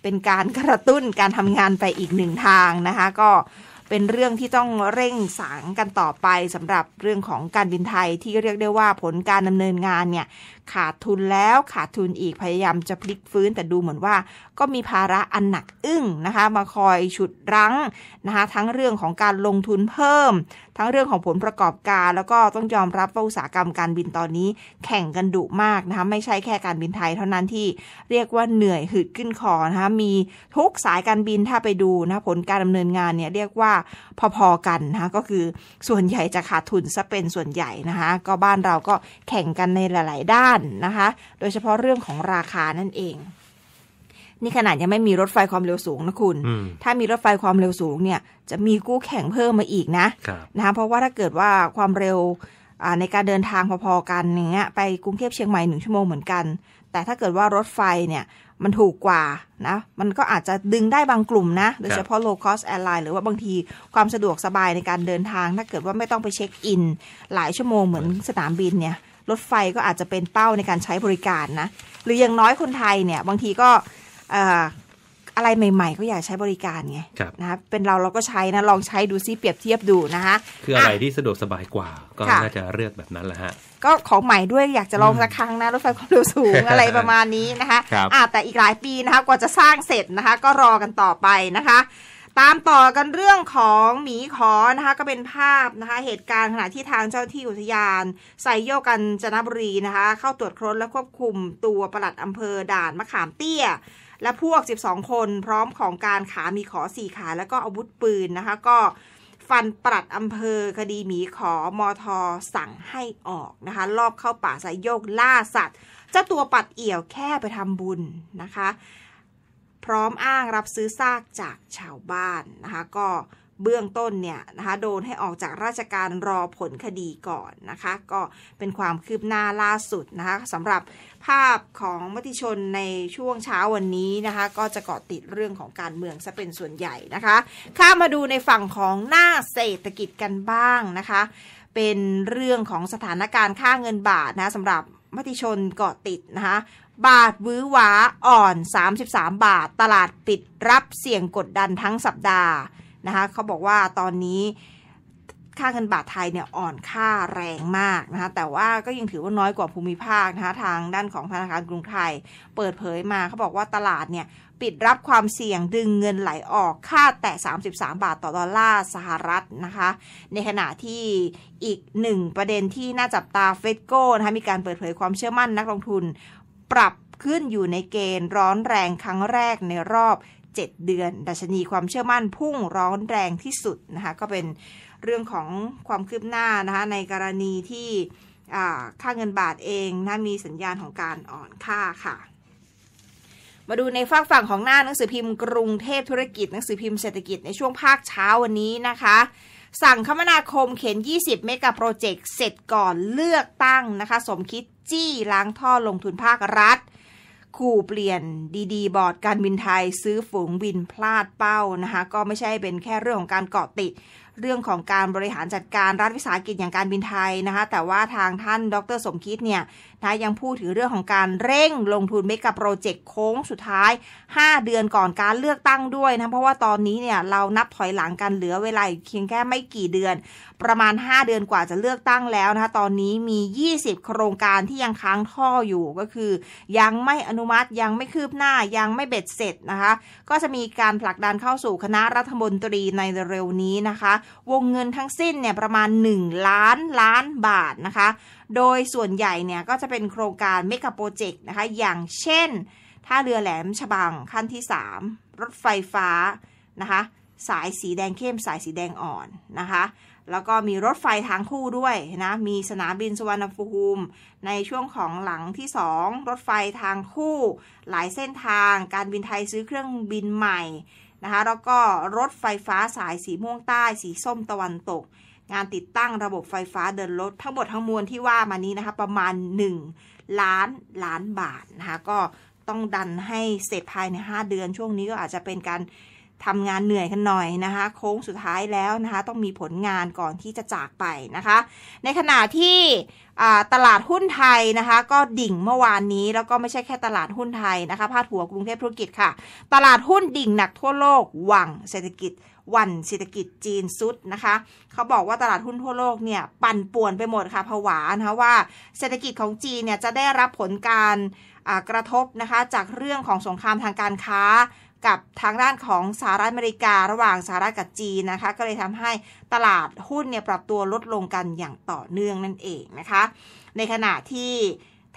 [SPEAKER 5] เป็นการกระตุ้นการทำงานไปอีกหนึ่งทางนะคะก็เป็นเรื่องที่ต้องเร่งสางกันต่อไปสำหรับเรื่องของการบินไทยที่เรียกได้ว่าผลการดำเนินงานเนี่ยขาดทุนแล้วขาดทุนอีกพยายามจะพลิกฟื้นแต่ดูเหมือนว่า ก็มีภาระอันหนักอึ้งนะคะมาคอยฉุดรั้งนะคะทั้งเรื่องของการลงทุนเพิ่ม ทั้งเรื่องของผลประกอบการแล้วก็ต้องยอมรับว่าอุตสาหกรรมการบินตอนนี้แข่งกันดุมากนะคะไม่ใช่แค่การบินไทยเท่านั้นที่เรียกว่าเหนื่อยหืดขึ้นคอนะคะมีทุกสายการบินถ้าไปดูนะผลการดำเนินงานเนี่ยเรียกว่าพอๆกันนะคะก็คือส่วนใหญ่จะขาดทุนซะเป็นส่วนใหญ่นะคะก็บ้านเราก็แข่งกันในหลายๆด้านานนะคะโดยเฉพาะเรื่องของราคานั่นเอง นี่ขนาดยังไม่มีรถไฟความเร็วสูงนะคุณ ถ้ามีรถไฟความเร็วสูงเนี่ยจะมีกู้แข่งเพิ่มมาอีกนะนะะเพราะว่าถ้าเกิดว่าความเร็วในการเดินทางพอๆกันอย่างเงี้ยไปกรุงเทพเชียงใหม่หนึ่งชั่วโมงเหมือนกัน แต่ถ้าเกิดว่ารถไฟเนี่ยมันถูกกว่านะมันก็อาจจะดึงได้บางกลุ่มนะโดยเฉพาะ low cost airline หรือว่าบางทีความสะดวกสบายในการเดินทางถ้าเกิดว่าไม่ต้องไปเช็คอิน หลายชั่วโมงเหมือนสนามบินเนี่ยรถไฟก็อาจจะเป็นเป้าในการใช้บริการนะ หรืออย่างน้อยคนไทยเนี่ย บางทีก็อะไรใหม่ ๆ ก็อยากใช้บริการไงนะครับเป็นเราเราก็ใช้นะลองใช้ดูซิเปรียบเทียบดูนะคะ
[SPEAKER 4] คืออะไรที่สะดวกสบายกว่า ก็น่าจะเลือกแบบนั้นแหละฮะ
[SPEAKER 5] ก็ของใหม่ด้วยอยากจะลองสักครั้งนะ รถไฟความเร็วสูงอะไรประมาณนี้นะคะคแต่อีกหลายปีนะคะกว่าจะสร้างเสร็จนะคะก็รอกันต่อไปนะคะตามต่อกันเรื่องของหมีขอนะคะก็เป็นภาพนะคะ เหตุการณ์ขณะที่ทางเจ้าที่อุทยานไซโยกันจนบุรีนะคะเข้าตรวจค้นและควบคุมตัวปลัดอำเภอด่านมะขามเตี้ย และพวก 12 คนพร้อมของการขามีขอสี่ขาแล้วก็อาวุธปืนนะคะก็ฟันปลัดอำเภอ คดีหมีขอมอทอสั่งให้ออกนะคะ รอบเข้าป่าไซโยกล่าสัตว์เจ้าตัวปัดเอี่ยวแค่ไปทำบุญนะคะพร้อมอ้างรับซื้อซากจากชาวบ้านนะคะ ก็เบื้องต้นเนี่ยนะคะโดนให้ออกจากราชการรอผลคดีก่อนนะคะ ก็เป็นความคืบหน้าล่าสุดนะคะสำหรับภาพของมติชนในช่วงเช้าวันนี้นะคะ ก็จะเกาะติดเรื่องของการเมืองซะเป็นส่วนใหญ่นะคะข้ามาดูในฝั่งของหน้าเศรษฐกิจกันบ้างนะคะ เป็นเรื่องของสถานการณ์ค่าเงินบาทนะสำหรับมติชนเกาะติดนะคะบาทวื้อวาอ่อน 33 บาท ตลาดปิดรับเสี่ยงกดดันทั้งสัปดาห์นะคะ เขาบอกว่าตอนนี้ค่าเงินบาทไทยเนี่ยอ่อนค่าแรงมากนะคะ แต่ว่าก็ยังถือว่าน้อยกว่าภูมิภาคนะคะ ทางด้านของธนาคารกรุงไทย เปิดเผยมาเขาบอกว่าตลาดเนี่ยปิดรับความเสี่ยงดึงเงินไหลออกค่าแต่ 33 บาทต่อดอลลาร์สหรัฐนะคะ ในขณะที่อีกหนึ่งประเด็นที่น่าจับตาเฟดโก้นะคะมีการเปิดเผยความเชื่อมั่นนักลงทุนปรับขึ้นอยู่ในเกณฑ์ร้อนแรงครั้งแรกในรอบ 7 เดือน ดัชนีความเชื่อมั่นพุ่งร้อนแรงที่สุดนะคะ ก็เป็นเรื่องของความคืบหน้านะคะในกรณีที่ค่าเงินบาทเองนะมีสัญญาณของการอ่อนค่าค่ะมาดูในฝั่งฝั่งของหน้าหนังสือพิมพ์กรุงเทพธุรกิจหนังสือพิมพ์เศรษฐกิจในช่วงภาคเช้าวันนี้นะคะ สั่งคมนาคมเข็น20 เมกะโปรเจกต์ เสร็จก่อนเลือกตั้งนะคะ สมคิดจี้ ล้างท่อลงทุนภาครัฐขู่เปลี่ยนดีๆ บอร์ดการบินไทยซื้อฝูงบินพลาดเป้านะคะ ก็ไม่ใช่เป็นแค่เรื่องของการเกาะติดเรื่องของการบริหารจัดการรัฐวิสาหกิจอย่างการบินไทยนะคะ แต่ว่าทางท่านดรสมคิดเนี่ยนะยังพูดถึงเรื่องของการเร่งลงทุนเมกะโปรเจกต์โค้งสุดท้าย 5 เดือนก่อนการเลือกตั้งด้วยนะเพราะว่าตอนนี้เนี่ย เรานับถอยหลังกันเหลือเวลาเพียงแค่ไม่กี่เดือน ประมาณ 5 เดือนกว่าจะเลือกตั้งแล้วนะคะตอนนี้มี 20 โครงการที่ยังค้างท่ออยู่ก็คือ ยังไม่อนุมัติยังไม่คืบหน้ายังไม่เบ็ดเสร็จนะคะ ก็จะมีการผลักดันเข้าสู่คณะรัฐมนตรีในเร็วนี้นะคะ วงเงินทั้งสิ้นเนี่ยประมาณ 1 ล้านล้านบาทนะคะโดยส่วนใหญ่เนี่ย ก็จะเป็นโครงการเมกะโปรเจกต์นะคะ อย่างเช่น ท่าเรือแหลมฉบังขั้นที่ 3 รถไฟฟ้า นะคะ สายสีแดงเข้ม สายสีแดงอ่อนนะคะ แล้วก็มีรถไฟทางคู่ด้วยนะ มีสนามบินสุวรรณภูมิ ในช่วงของหลังที่ 2 รถไฟทางคู่ หลายเส้นทาง การบินไทยซื้อเครื่องบินใหม่นะคะ แล้วก็รถไฟฟ้าสายสีม่วงใต้ สีส้มตะวันตกงานติดตั้งระบบไฟฟ้าเดินรถทั้งหมดทั้งมวล ที่ว่ามานี้นะคะประมาณ1ล้านล้านบาทนะคะก็ต้องดันให้เสร็จภายใน 5 เดือนช่วงนี้ก็อาจจะเป็นการทำงานเหนื่อยกันหน่อยนะคะโค้งสุดท้ายแล้วนะคะต้องมีผลงานก่อนที่จะจากไปนะคะในขณะที่ตลาดหุ้นไทยนะคะก็ดิ่งเมื่อวานนี้แล้วก็ไม่ใช่แค่ตลาดหุ้นไทยนะคะพาดหัวกรุงเทพธุรกิจค่ะ ตลาดหุ้นดิ่งหนักทั่วโลกหวังเศรษฐกิจวันเศรษฐกิจจีนซุดนะคะ เขาบอกว่าตลาดหุ้นทั่วโลกเนี่ยปั่นป่วนไปหมดค่ะผวานะคะว่า เศรษฐกิจของจีนเนี่ยจะได้รับผลการกระทบนะคะจากเรื่องของสงครามทางการค้า กับทางด้านของสหรัฐอเมริการะหว่างสหรัฐกับจีนนะคะก็เลยทำให้ตลาดหุ้นเนี่ยปรับตัวลดลงกันอย่างต่อเนื่องนั่นเองนะคะในขณะที่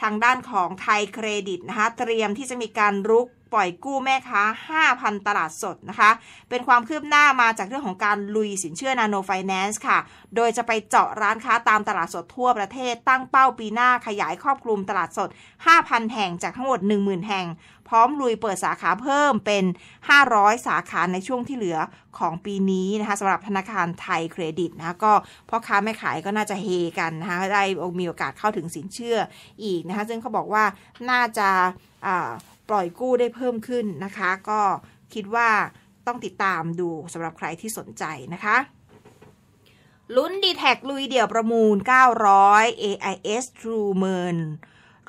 [SPEAKER 5] ทางด้านของไทยเครดิตนะคะเตรียมที่จะมีการรุกล่อยกู้แม่ค้า 5,000 ตลาดสดนะคะ เป็นความคืบหน้ามาจากเรื่องของการลุยสินเชื่อนาโนไฟแนนซ์ค่ะ โดยจะไปเจาะร้านค้าตามตลาดสดทั่วประเทศ ตั้งเป้าปีหน้าขยายครอบคลุมตลาดสด 5,000 แห่งจากทั้งหมด 10,000 แห่ง พร้อมลุยเปิดสาขาเพิ่มเป็น 500 สาขาในช่วงที่เหลือของปีนี้นะคะ สำหรับธนาคารไทยเครดิตนะก็พ่อค้าแม่ขายก็น่าจะเฮกันนะคะ ได้มีโอกาสเข้าถึงสินเชื่ออีกนะคะ ซึ่งเขาบอกว่าน่าจะปล่อยกู้ได้เพิ่มขึ้นนะคะ ก็คิดว่าต้องติดตามดูสำหรับใครที่สนใจนะคะลุ้นดีแท็กลุยเดี่ยวประมูล 900 AIS True m e r n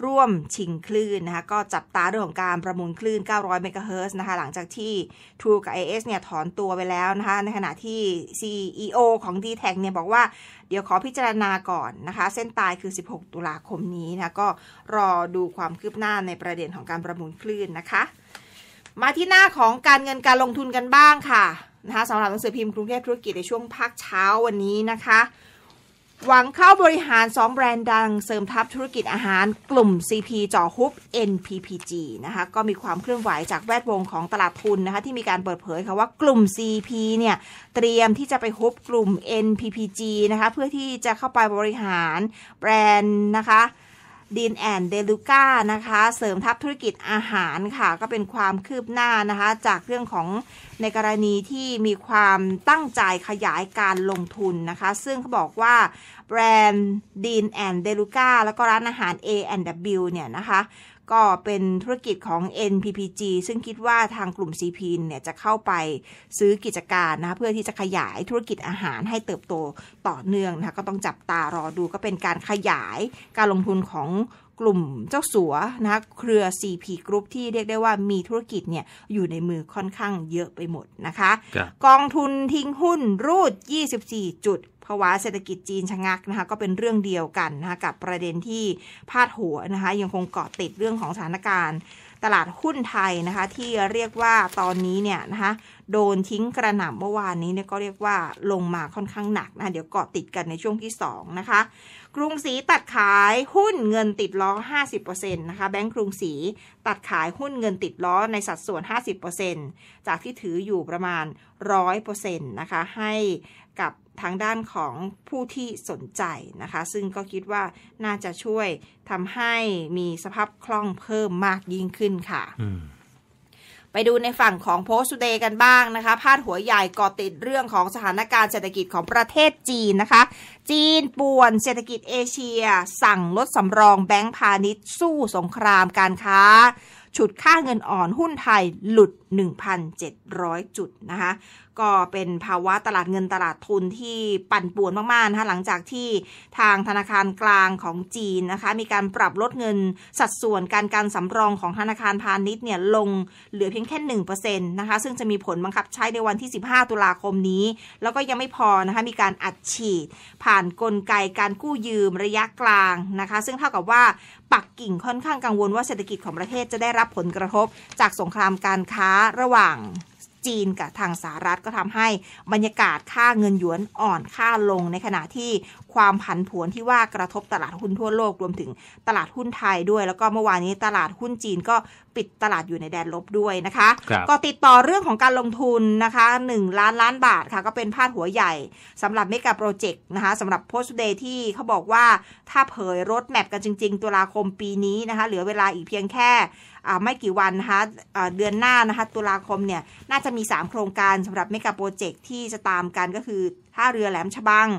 [SPEAKER 5] ร่วม ชิงคลื่นนะคะก็จับตาเรื่องของการประมูลคลื่น 900 เมกะเฮิร์นะคะหลังจากที่ True กับ AS เนี่ยถอนตัวไปแล้วนะคะในขณะที่ CEO ของ d t แทเนี่ยบอกว่าเดี๋ยวขอพิจารณาก่อนนะคะ เส้นตายคือ 16 ตุลาคมนี้นะะก็รอดูความคืบหน้าในประเด็นของการประมูลคลื่นนะคะ มาที่หน้าของการเงินการลงทุนกันบ้างค่ะนะคะสำหรับหนังสือพิมพ์กรุงเทพธุรกิจในช่วงภาคเช้าวันนี้นะคะหวังเข้าบริหาร 2 แบรนด์ดังเสริมทัพธุรกิจอาหารกลุ่ม CP จอฮุบ NPPG นะคะก็มีความเคลื่อนไหวจากแวดวงของตลาดทุนนะคะที่มีการเปิดเผยค่ะว่ากลุ่ม CP เนี่ยเตรียมที่จะไปฮุบกลุ่ม NPPG นะคะ เพื่อที่จะเข้าไปบริหารแบรนด์นะคะดินแอนเดลูก้านะคะ เสริมทัพธุรกิจอาหารค่ะ ก็เป็นความคืบหน้านะคะ จากเรื่องของในกรณีที่มีความตั้งใจขยายการลงทุนนะคะ ซึ่งเขาบอกว่าแบรนด์ดินแอนเดลูก้าแล้วก็ร้านอาหาร A&W เนี่ยนะคะก็เป็นธุรกิจของ NPPG ซึ่งคิดว่าทางกลุ่ม CP เนี่ยจะเข้าไปซื้อกิจการนะเพื่อที่จะขยายธุรกิจอาหารให้เติบโตต่อเนื่องนะคะก็ต้องจับตารอดูก็เป็นการขยายการลงทุนของกลุ่มเจ้าสัวนะคะเครือ CP กรุ๊ปที่เรียกได้ว่ามีธุรกิจเนี่ยอยู่ในมือค่อนข้างเยอะไปหมดนะคะ กองทุนทิ้งหุ้นรูด 2 4ดภาวะเศรษฐกิจจีนชะงักนะคะก็เป็นเรื่องเดียวกันนะคะกับประเด็นที่พาดหัวนะคะยังคงเกาะติดเรื่องของสถานการณ์ ตลาดหุ้นไทยนะคะที่เรียกว่าตอนนี้เนี่ยนะคะโดนทิ้งกระหน่ำเมื่อวานนี้เนี่ยก็เรียกว่าลงมาค่อนข้างหนักนะะเดี๋ยวเกาะติดกันในช่วงที่2นะคะกรุงศรีตัดขายหุ้นเงินติดล้อ50%นะคะแบงก์กรุงศรีตัดขายหุ้นเงินติดล้อในสัดส่วน50%จากที่ถืออยู่ประมาณ100%นะคะให้กับทางด้านของผู้ที่สนใจนะคะ ซึ่งก็คิดว่าน่าจะช่วยทำให้มีสภาพคล่องเพิ่มมากยิ่งขึ้นค่ะ ไปดูในฝั่งของโพสต์เดย์กันบ้างนะคะ พาดหัวใหญ่ก่อติดเรื่องของสถานการณ์เศรษฐกิจของประเทศจีนนะคะ จีนป่วนเศรษฐกิจเอเชีย สั่งลดสำรองแบงก์พาณิชย์ สู้สงครามการค้า ฉุดค่าเงินอ่อนหุ้นไทยหลุด 1,700 จุดนะคะก็เป็นภาวะตลาดเงินตลาดทุนที่ปั่นป่วนมากๆนะคะหลังจากที่ทางธนาคารกลางของจีนนะคะมีการปรับลดเงินสัดส่วนการการสำรองของธนาคารพาณิชย์เนี่ยลงเหลือเพียงแค่หนึ่งเปอร์เซ็นต์นะคะซึ่งจะมีผลบังคับใช้ในวันที่ 15 ตุลาคมนี้ แล้วก็ยังไม่พอนะคะมีการอัดฉีด ผ่านนกลไกการกู้ยืมระยะกลางนะคะ ซึ่งเท่ากับว่าปักกิ่งค่อนข้างกังวลว่าเศรษฐกิจของประเทศจะได้รับผลกระทบจากสงครามการค้าระหว่างจีนกับทางสหรัฐก็ทำให้บรรยากาศค่าเงินหยวนอ่อนค่าลงในขณะที่ความผันผวนที่ว่ากระทบตลาดหุ้นทั่วโลก รวมถึงตลาดหุ้นไทยด้วย แล้วก็เมื่อวานนี้ตลาดหุ้นจีนก็ปิดตลาดอยู่ในแดนลบด้วยนะคะก็ติดต่อเรื่องของการลงทุนนะคะ1ล้านล้านบาทค่ะก็เป็นพาดหัวใหญ่ สำหรับเมกะโปรเจกต์นะคะสำหรับโพสต์เดย์ที่เขาบอกว่าถ้าเผยรถแมพกันจริง ๆตุลาคมปีนี้นะคะเหลือเวลาอีกเพียงแค่ไม่กี่วันนะคะเดือนหน้านะคะตุลาคมเนี่ยน่าจะมี 3 โครงการสำหรับเมกะโปรเจกต์ที่จะตามกันก็คือท่าเรือแหลมฉบัง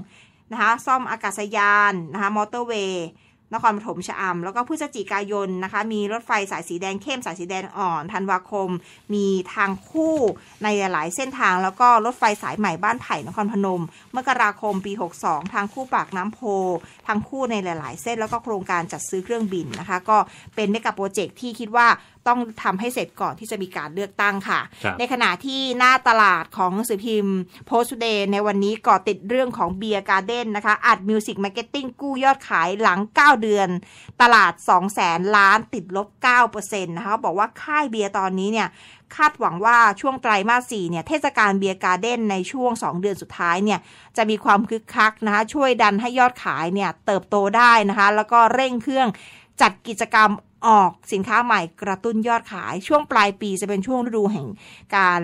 [SPEAKER 5] นะคะซ่อมอากาศยานนะคะมอเตอร์เวย์นครปฐมชะอำแล้วก็พฤศจิกายนนะคะมีรถไฟสายสีแดงเข้มสายสีแดงอ่อน ธันวาคม มีทางคู่ในหลายเส้นทาง แล้วก็รถไฟสายใหม่บ้านไผ่นครพนมเมกราคมปี 62 ทางคู่ปากน้ำโพทางคู่ในหลายๆ เส้น แล้วก็โครงการจัดซื้อเครื่องบินนะคะก็เป็นเมกะโปรเจกต์ที่คิดว่าต้องทำให้เสร็จก่อนที่จะมีการเลือกตั้งค่ะ ในขณะที่หน้าตลาดของสือพิมพ์โพสต์เดย์ในวันนี้ก่อติดเรื่องของเบียร์การ์เด้นนะคะอัดมิวสิกมาร์เก็ตติ้งกู้ยอดขายหลัง 9 เดือนตลาด 2 0 0แสนล้านติดลบ9%นะคะบอกว่าค่ายเบียร์ตอนนี้เนี่ยคาดหวังว่าช่วงไตรมาสสี่เนี่ยเทศกาลเบียร์การ์เด้นในช่วง 2 เดือนสุดท้ายเนี่ยจะมีความคึกคักนะคะช่วยดันให้ยอดขายเนี่ยเติบโตได้นะคะ แล้วก็เร่งเครื่องจัดกิจกรรมออกสินค้าใหม่กระตุ้นยอดขาย ช่วงปลายปีจะเป็นช่วงฤดูแห่งการ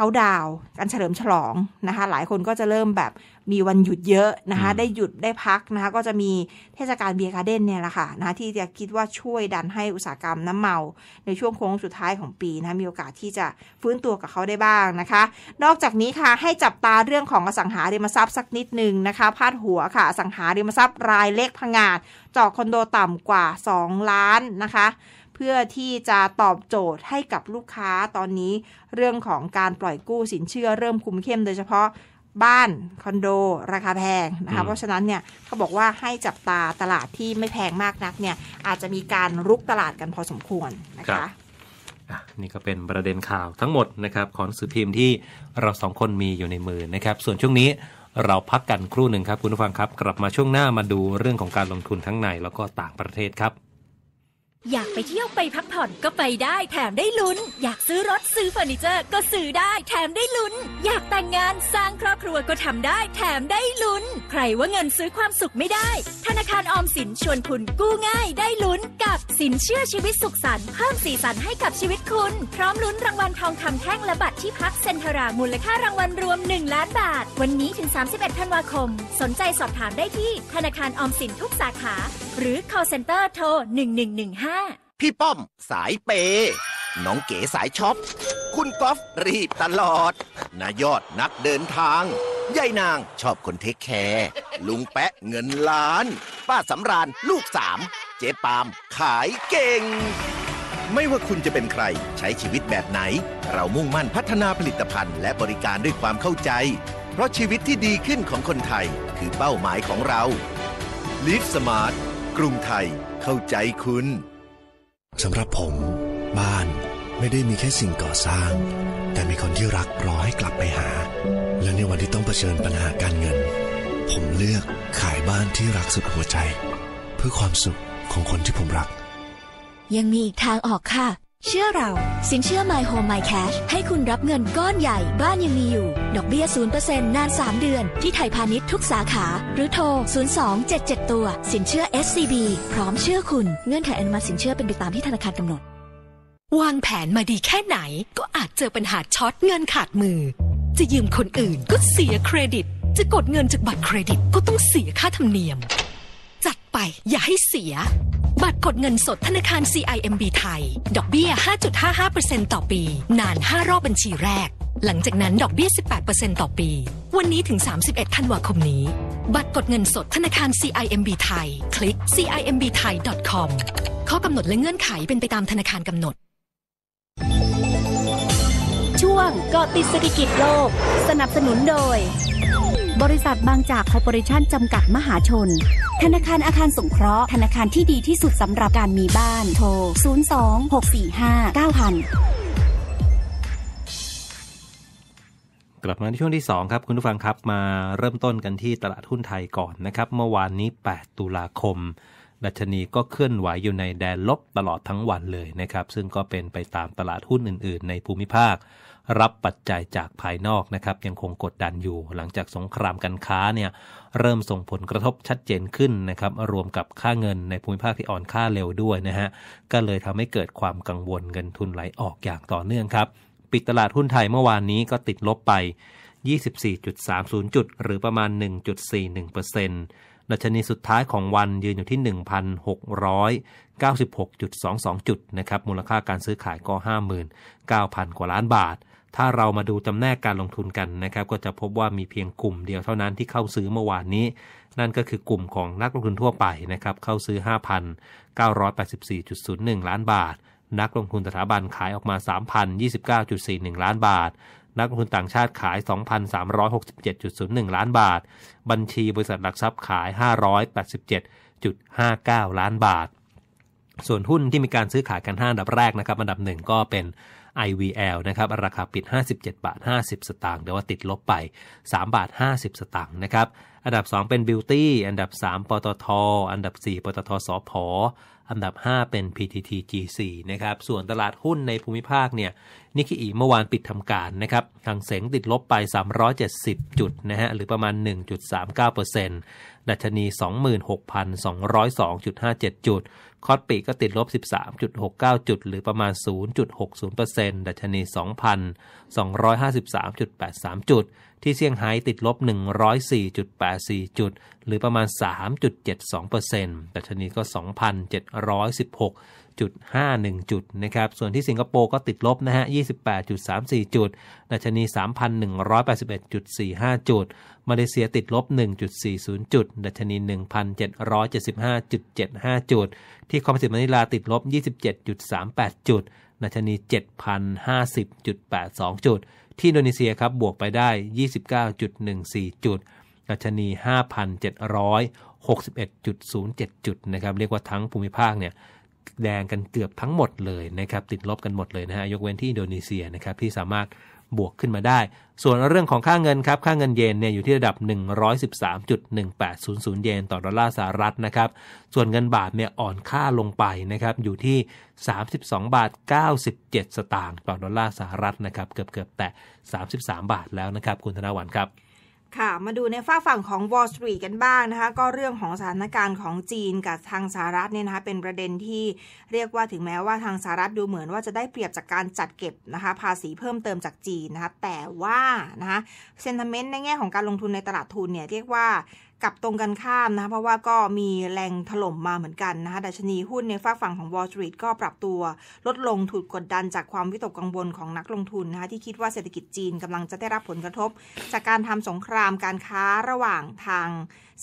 [SPEAKER 5] เขาดาว การเฉลิมฉลองนะคะ หลายคนก็จะเริ่มแบบมีวันหยุดเยอะนะคะ ได้หยุดได้พักนะคะ ก็จะมีเทศกาลเบียร์การ์เด้นเนี่ยแหละค่ะนะะที่จะคิดว่าช่วยดันให้อุตสาหกรรมน้ำเมาในช่วงโค้งสุดท้ายของปีนะะมีโอกาสที่จะฟื้นตัวกับเขาได้บ้างนะคะ นอกจากนี้ค่ะ ให้จับตาเรื่องของอสังหาริมทรัพย์สักนิดหนึ่งนะคะพาดหัวค่ะอสังหาริมทรัพย์รายเล็กพังงาดจาะคอนโดต่ำกว่า 2 ล้านนะคะเพื่อที่จะตอบโจทย์ให้กับลูกค้าตอนนี้เรื่องของการปล่อยกู้สินเชื่อเริ่มคุมเข้ม โดยเฉพาะบ้าน คอนโด ราคาแพงนะคะเพราะฉะนั้นเนี่ยเขาบอกว่าให้จับตาตลาดที่ไม่แพงมากนักเนี่ยอาจจะมีการรุกตลาดกันพอสมควร
[SPEAKER 4] นะคะนี่ก็เป็นประเด็นข่าวทั้งหมดนะครับ ของสื่อพิมพ์ที่เราสองคนมีอยู่ในมือนะครับ ส่วนช่วงนี้เราพักกันครู่หนึ่งครับคุณผู้ฟังครับกลับมาช่วงหน้ามาดูเรื่องของการลงทุนทั้งในแล้วก็ต่างประเทศครับ
[SPEAKER 3] อยากไปเที่ยวไปพักผ่อนก็ไปได้แถมได้ลุ้น อยากซื้อรถซื้อเฟอร์นิเจอร์ ก็ซื้อได้ แถมได้ลุ้น อยากแต่งงานสร้างครอบครัวก็ทำได้ แถมได้ลุ้น ใครว่าเงินซื้อความสุขไม่ได้ ธนาคารออมสินชวนคุณกู้ง่ายได้ลุ้นกับสินเชื่อชีวิตสุขสันต์เพิ่มสีสันให้กับชีวิตคุณ พร้อมลุ้นรางวัลทองคำแท่งและบัตรที่พักเซ็นทรามูลค่ารางวัลรวม 1 ล้านบาทวันนี้ถึง31ธันวาคม สนใจสอบถามได้ที่ ธนาคารออมสินทุกสาขา หรือ call center โทร1115
[SPEAKER 1] พี่ป้อมสายเป น้องเก๋สายช็อปคุณ
[SPEAKER 4] กอล์ฟรีบตลอด นายอดนักเดินทางยายนางชอบคนเทคแคร์ลุงแปะเงินล้าน ป้าสำราญ ลูกสาม เจ๊ปา
[SPEAKER 1] มขายเก่ง ไม่ว่าคุณจะเป็นใครใช้ชีวิตแบบไหน เรามุ่งมั่นพัฒนาผลิตภัณฑ์และบริการด้วยความเข้าใจ เพราะชีวิตที่ดีขึ้นของคนไทยคือเป้าหมายของเรา l i v e Smart กรุงไทย เข้าใจคุณสำหรับผมบ้านไม่ได้มีแค่สิ่งก่อสร้าง แต่มีคนที่รักรอให้กลับไปหา และในวันที่ต้องเผชิญปัญหาการเงิน ผมเลือกขายบ้านที่รักสุดหัวใจ เพื่อความสุขของคนที่ผม
[SPEAKER 3] รัก ยังมีอีกทางออกค่ะเชื่อเราสินเชื่อ My Home My Cash ให้คุณรับเงินก้อนใหญ่บ้านยังมีอยู่ ดอกเบี้ย0%นนาน 3 เดือน ที่ไทยพาณิชย์ทุกสาขา หรือโทร 0 2 7 7 ตัว สินเชื่อ SCB พร้อมเชื่อคุณเงื่อนไขอนุมัติสินเชื่อเป็นไปตามที่ธนาคารกำหนด วางแผนมาดีแค่ไหนก็อาจเจ
[SPEAKER 6] อปัญหาช็อตเงินขาดมือ จะยืมคนอื่นก็เสียเครดิต จะกดเงินจากบัตรเครดิต ก็ต้องเสียค่าธรรมเนียมจัดไปอย่าให้เสียบัตรกดเงินสดธนาคาร CIMB ไทย ดอกเบี้ย 5.55%ต่อปี นาน 5 รอบบัญชีแรก หลังจากนั้น ดอกเบี้ย 18%ต่อปี วันนี้ถึง 31ธันวาคมนี้ บัตรกดเงินสดธนาคาร CIMB ไทย คลิก cimbthai.com ข้อกำหนดและเงื่อนไขเป็นไปตามธนาคารกำหนด
[SPEAKER 3] ช่วงเกาะติดเศรษฐกิจโลก สนับสนุนโดยบริษัทบางจากคอร์ปอเรชันจำกัดมหาชน ธนาคารอาคารสงเคราะห์ ธนาคารที่ดีที่สุดสำหรับการมีบ้าน โทร 026459000
[SPEAKER 4] กลับมาในช่วงที่ 2ครับ คุณผู้ฟังครับมาเริ่มต้นกันที่ตลาดหุ้นไทยก่อนนะครับ เมื่อวานนี้ 8 ตุลาคมดัชนีก็เคลื่อนไหวอยู่ในแดนลบตลอดทั้งวันเลยนะครับ ซึ่งก็เป็นไปตามตลาดหุ้นอื่นๆ ในภูมิภาครับปัจจัยจากภายนอกนะครับยังคงกดดันอยู่หลังจากสงครามการค้าเนี่ยเริ่มส่งผลกระทบชัดเจนขึ้นนะครับรวมกับค่าเงินในภูมิภาคที่อ่อนค่าเร็วด้วยนะฮะก็เลยทำให้เกิดความกังวลเงินทุนไหลออกอย่างต่อเนื่องครับปิดตลาดหุ้นไทยเมื่อวานนี้ก็ติดลบไป 24.30 จุด หรือประมาณ 1.41%ดัชนีสุดท้ายของวันยืนอยู่ที่ 1,696.22 จุดนะครับมูลค่าการซื้อขายก็59,000กว่าล้านบาทถ้าเรามาดูจำแนกการลงทุนกันนะครับก็จะพบว่ามีเพียงกลุ่มเดียวเท่านั้นที่เข้าซื้อเมื่อวานนี้ นั่นก็คือกลุ่มของนักลงทุนทั่วไปนะครับเข้าซื้อ5,984.01 ล้านบาท นักลงทุนสถาบันขายออกมา 3,029.41 ล้านบาท นักลงทุนต่างชาติขาย2,367.01 ล้านบาท บัญชีบริษัทหลักทรัพย์ขาย587.59ล้านบาท ส่วนหุ้นที่มีการซื้อขายกัน5อันดับแรกนะครับอันดับหนึ่งก็เป็น IVL นะครับราคาปิด 57 บาท 50 สตางค์แต่ว่าติดลบไป 3 บาท 50 สตางค์นะครับ อันดับ 2 เป็นบิวตี้ อันดับ 3ปตท อันดับ 4 ปตทสพอันดับ 5 เป็น PTTGC นะครับ ส่วนตลาดหุ้นในภูมิภาคเนี่ยนิกเกอีเมื่อวานปิดทำการนะครับหางเสงติดลบไป 370 จุดนะฮะ หรือประมาณ 1.39%ดัชนี 26,202.57 จุดคอสปีก็ติดลบ 13.69จุดหรือประมาณ 0.60%ดัชนี 2,253.83 จุด ที่เซี่ยงไฮ้ติดลบ 104.84จุดหรือประมาณ 3.72%ดัชนีก็ 2,716.51 จุดนะครับ ส่วนที่สิงคโปร์ก็ติดลบนะฮะ 28.34 จุด ดัชนี 3,181.45 จุดมาเลเซียติดลบ 1.40 จุดดัชนี 1,775.75 จุด ที่คอมมิสิตมานิลาติดลบ 27.38 จุดดัชนี 7,050.82 จุด ที่อินโดนีเซียครับ บวกไปได้ 29.14 จุดดัชนี 5,761.07 จุด นะครับ เรียกว่าทั้งภูมิภาคเนี่ย แดงกันเกือบทั้งหมดเลยนะครับ ติดลบกันหมดเลยนะฮะ ยกเว้นที่อินโดนีเซียนะครับ ที่สามารถบวกขึ้นมาได้ ส่วนเรื่องของค่าเงินครับ ค่าเงินเยนเนี่ยอยู่ที่ระดับ 113.1800 เยน ต่อดอลลาร์สหรัฐนะครับ ส่วนเงินบาทเนี่ยอ่อนค่าลงไปนะครับ อยู่ที่ 32บาท97 สตางค์ต่อดอลลาร์สหรัฐนะครับ เกือบเกือบแต่ 33 บาทแล้วนะครับ คุณธนวัลครับ
[SPEAKER 5] ค่ะ มาดูในฝ้าฝั่งของ Wall Street กันบ้างนะคะ ก็เรื่องของสถานการณ์ของจีนกับทางสหรัฐเนี่ยนะคะ เป็นประเด็นที่เรียกว่าถึงแม้ว่าทางสหรัฐดูเหมือนว่าจะได้เปรียบจากการจัดเก็บนะคะภาษีเพิ่มเติมจากจีนนะคะ แต่ว่านะคะ เซนเตเมนต์ในแง่ของการลงทุนในตลาดทุนเนี่ยเรียกว่ากับตรงกันข้ามนะคะเพราะว่าก็มีแรงถล่มมาเหมือนกันนะคะดัชนีหุ้นในฝั่งฝั่งของ Wall Street ก็ปรับตัว ลดลงถูกกดดันจากความวิตกกังวลของนักลงทุนนะคะที่คิดว่าเศรษฐกิจจีนกำลังจะได้รับผลกระทบ จากการทำสงครามการค้าระหว่างทาง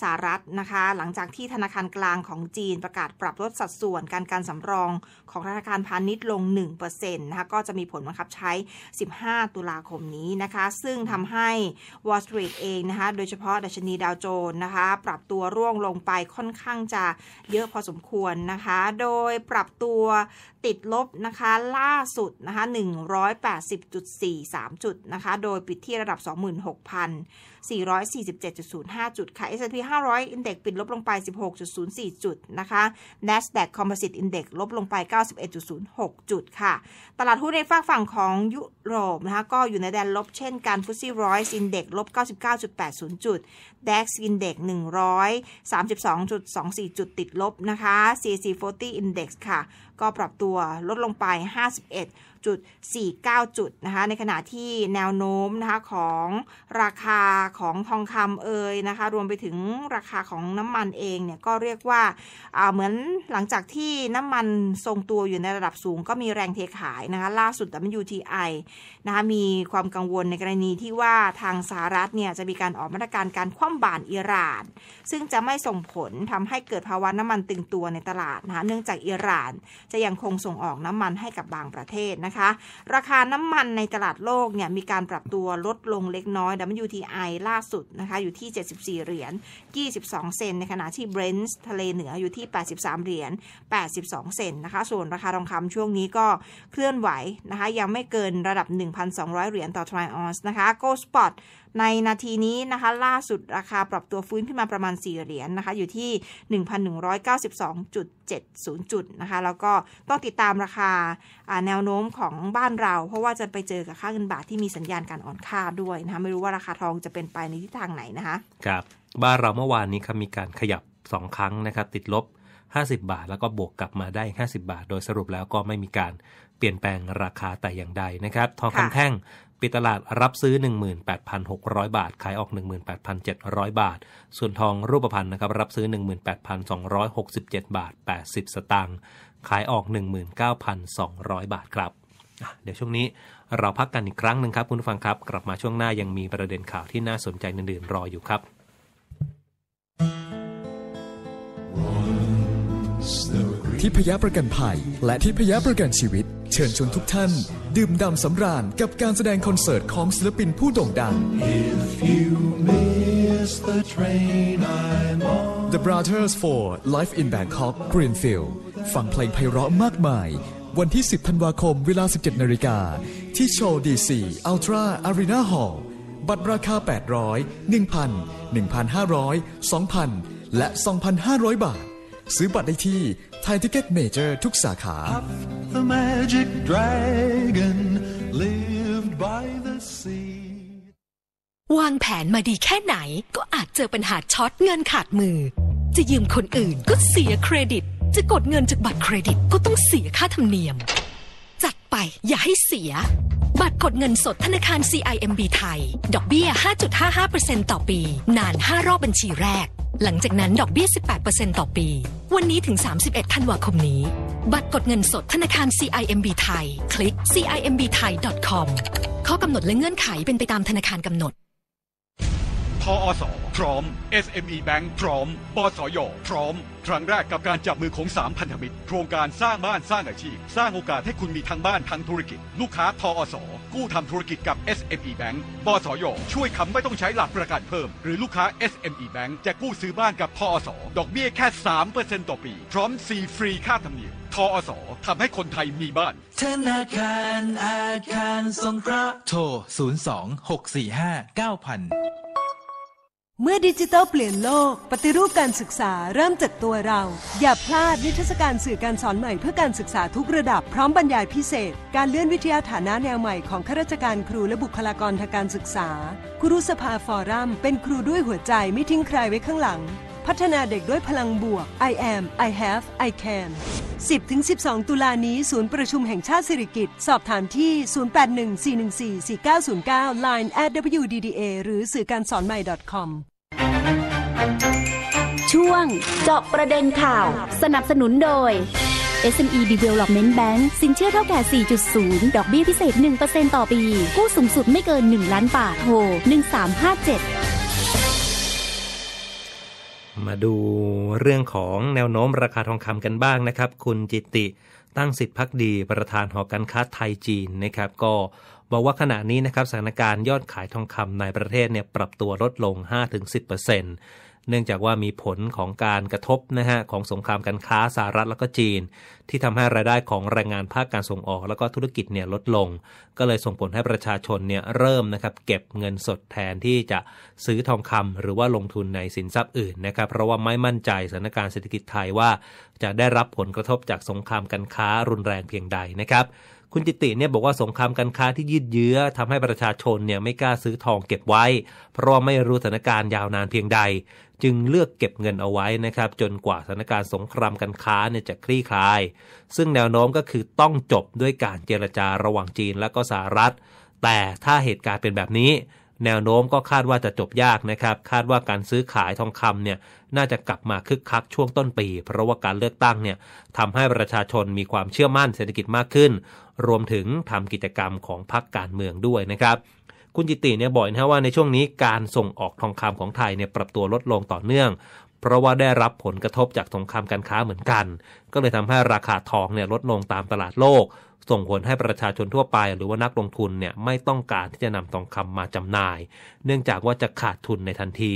[SPEAKER 5] สหรัฐนะคะหลังจากที่ธนาคารกลางของจีน ประกาศปรับลดสัดส่วนการการสำรองของธนาคารพาณิชย์ลง1%นะคะก็จะมีผลบังคับใช้ 15 ตุลาคมนี้นะคะซึ่งทำให้ Wall Street เองนะคะโดยเฉพาะดัชนีดาวโจนส์นะคะปรับตัวร่วงลงไปค่อนข้างจะเยอะพอสมควรนะคะโดยปรับตัวติดลบนะคะล่าสุดนะคะ180.43จุดนะคะโดยปิดที่ระดับ 26,000 447.05 จุด ค่ะ S&P 500 Index ปิด ลบ ลงไป 16.04 จุด นะคะ NASDAQ Composite Index ลบลงไป 91.06 จุดค่ะ ตลาดหุ้นในฝากฝั่งของยุโรปนะคะ ก็อยู่ในแดนลบเช่นการฟุตซี่ร้อยอินเด็กลบ 99.80 จุด DAX Index 132.24 จุดติดลบนะคะ CAC 40 Index ค่ะ ก็ปรับตัวลดลงไป 51จุด 4 9 จุดนะคะ ในขณะที่แนวโน้มนะคะของราคาของทองคำเอยนะคะรวมไปถึงราคาของน้ำมันเองเนี่ยก็เรียกว่า เหมือนหลังจากที่น้ำมันทรงตัวอยู่ในระดับสูง ก็มีแรงเทขายนะคะล่าสุด WTI นะคะมีความกังวลในกรณีที่ว่าทางสหรัฐเนี่ยจะมีการออกมาตรการการคว่ำบาตรอิหร่าน ซึ่งจะไม่ส่งผลทำให้เกิดภาวะน้ำมันตึงตัวในตลาดนะคะเนื่องจากอิหร่านจะยังคงส่งออกน้ำมันให้กับบางประเทศนะคะคะราคาน้ำมันในตลาดโลกเนี่ยมีการปรับตัวลดลงเล็กน้อย WTI ล่าสุดนะคะอยู่ที่ 74 เหรียญ 22 เซนในขณะที่ Brent ทะเลเหนืออยู่ที่ 83 เหรียญ 82 เซนนะคะส่วนราคาทองคำช่วงนี้ก็เคลื่อนไหวนะคะยังไม่เกินระดับ 1,200 เหรียญต่อทริออนส์นะคะ Gold Spot ในนาทีนี้นะคะล่าสุดราคาปรับตัวฟื้นขึ้นมาประมาณ 4 เหรียญนนะคะอยู่ที่ 1,192.70 จุดนะคะแล้วก็ต้องติดตามราคาแนวโน้มของบ้านเรา เพราะว่าจะไปเจอกับค่าเงินบาทที่มีสัญญาณการอ่อนค่าด้วยนะคะไม่รู้ว่าราคาทองจะเป็นไปในทิศทางไหนนะคะ
[SPEAKER 4] ครับ บ้านเราเมื่อวานนี้ครับมีการขยับ 2 ครั้งนะครับติดลบ 50 บาท แล้วก็บวกกลับมาได้ 50 บาท โดยสรุปแล้วก็ไม่มีการเปลี่ยนแปลงราคาแต่อย่างใดนะครับทองคำแท่งิดตลาดรับซื้อ 18,600 บาท ขายออก 18,700 บาท ส่วนทองรูปพรรณนะครับรับซื้อ 18,267 บาท 80 สตางค์ขายออก 19,200 บาทครับเดี๋ยวช่วงนี้เราพักกันอีกครั้งหนึ่งครับคุณผู้ฟังครับ กลับมาช่วงหน้ายังมีประเด็นข่าวที่น่าสนใจอื่นๆรออยู่ครับ
[SPEAKER 1] ทิพยประกันภัย และทิพยประกันชีวิตเชิญชวนทุกท่าน ดื่มด่ำสำราญ กับการแสดงคอนเสิร์ตของศิลปินผู้โด่งดัง the train on The Brothers for Life in Bangkok Greenfield ฟังเพลงไพเราะมากมาย วันที่ 10ธันวาคมเวลา 17 นาฬิกา ที่โชว์ DC Ultra Arena Hall บัตรราคา 800 1,000 1,500 2,000 และ 2,500 บาทซื้อบัตรได้ที่ไท a ทิ i เก็ตเมเจอร์ทุกสาขา
[SPEAKER 6] the magic dragon lived by the sea วางแผนมาดีแค่ไหนก็อาจเจอปัญหาช็อตเงินขาดมือ จะยืมคนอื่นก็เสียเครดิต จะกดเงินจากบัตรเครดิตก็ต้องเสียค่าธรรมเนียม จัดไปอย่าให้เสีย บัตรกดเงินสดธนาคาร CIMB ไทย ดอกเบี้ย 5.55%ต่อปี นาน 5 รอบบัญชีแรกหลังจากนั้นดอกเบี้ย 18%ต่อปี วันนี้ถึง 31 ธันวาคมนี้ บัตรกดเงินสดธนาคาร CIMB ไทย คลิก cimb thai com ข้อกำหนดและเงื่อนไขเป็นไปตามธนาคารกำหนด
[SPEAKER 1] ทออสพร้อม SME Bank พร้อมบสยพร้อม ครั้งแรกกับการจับมือของสามพันธมิตร โครงการสร้างบ้านสร้างอาชีพสร้างโอกาสให้คุณมีทั้งบ้านทั้งธุรกิจ ลูกค้าทออสกู้ทำธุรกิจกับ SME Bank บสย ช่วยค้ำไม่ต้องใช้หลักประกันเพิ่ม หรือลูกค้า SME Bank จะกู้ซื้อบ้านกับทออสดอกเบี้ยแค่3%ต่อปี พร้อมซีฟรีค่าธรรมเนียมทออสทำให้คนไทยมีบ้าน
[SPEAKER 2] ธนาคารอาคารสงเคราะห์
[SPEAKER 1] โทร0 2 6 4 5 9 0 0 0
[SPEAKER 2] เมื่อดิจิทัลเปลี่ยนโลก ปฏิรูปการศึกษาเริ่มจากตัวเรา อย่าพลาดนิทรรศการสื่อการสอนใหม่เพื่อการศึกษาทุกระดับพร้อมบรรยายพิเศษการเลื่อนวิทยาฐานะแนวใหม่ของข้าราชการครูและบุคลากรทางการศึกษา ครูสภาฟอรัมเป็นครูด้วยหัวใจไม่ทิ้งใครไว้ข้างหลังพัฒนาเด็กด้วยพลังบวก I am I have I can 10-12 ตุลานี้ ศูนย์ประชุมแห่งชาติสิริกิติสอบถามที่ 0814144909 line at wdda หรือสื่อการสอนใหม่ .com
[SPEAKER 3] ช่วง เจาะประเด็นข่าว สนับสนุนโดย SME Development Bank สินเชื่อเท่าแก่4.0 ดอกเบี้ยพิเศษ 1%ต่อปีกู้สูงสุดไม่เกิน 1 ล้านบาทโทร 1357
[SPEAKER 4] มาดูเรื่องของแนวโน้มราคาทองคำกันบ้างนะครับคุณจิตติตั้งสิทธิพักดีประธานหอการค้าไทยจีนนะครับ ก็บอกว่าขณะนี้นะครับสถานการณ์ยอดขายทองคำในประเทศเนี่ยปรับตัวลดลง 5-10%เเนื่องจากว่ามีผลของการกระทบนะฮะของสงครามการค้าสหรัฐแล้วก็จีน ที่ทำให้รายได้ของแรงงานภาคการส่งออกแล้วก็ธุรกิจเนี่ยลดลง ก็เลยส่งผลให้ประชาชนเนี่ยเริ่มนะครับเก็บเงินสดแทนที่จะซื้อทองคำหรือว่าลงทุนในสินทรัพย์อื่นนะครับ เพราะว่าไม่มั่นใจสถานการณ์เศรษฐกิจไทยว่าจะได้รับผลกระทบจากสงครามการค้ารุนแรงเพียงใดนะครับคุณจิติเนี่ยบอกว่าสงครามการค้าที่ยืดเยื้อ ทำให้ประชาชนเนี่ยไม่กล้าซื้อทองเก็บไว้ เพราะไม่รู้สถานการณ์ยาวนานเพียงใด จึงเลือกเก็บเงินเอาไว้นะครับจนกว่าสถานการณ์สงครามการค้าเนี่ยจะคลี่คลาย ซึ่งแนวโน้มก็คือต้องจบด้วยการเจรจาระหว่างจีนและก็สหรัฐ แต่ถ้าเหตุการณ์เป็นแบบนี้ แนวโน้มก็คาดว่าจะจบยากนะครับคาดว่าการซื้อขายทองคำเนี่ยน่าจะกลับมาคึกคักช่วงต้นปีเพราะว่าการเลือกตั้งเนี่ยทำให้ประชาชนมีความเชื่อมั่นเศรษฐกิจมากขึ้นรวมถึงทำกิจกรรมของพรรคการเมืองด้วยนะครับคุณจิติเนี่ยบอกนะว่าในช่วงนี้การส่งออกทองคำของไทยเนี่ยปรับตัวลดลงต่อเนื่อง เพราะว่าได้รับผลกระทบจากสงครามการค้าเหมือนกัน ก็เลยทำให้ราคาทองเนี่ยลดลงตามตลาดโลก ส่งผลให้ประชาชนทั่วไปหรือว่านักลงทุนเนี่ยไม่ต้องการที่จะนำทองคำมาจำหน่ายเนื่องจากว่าจะขาดทุนในทันที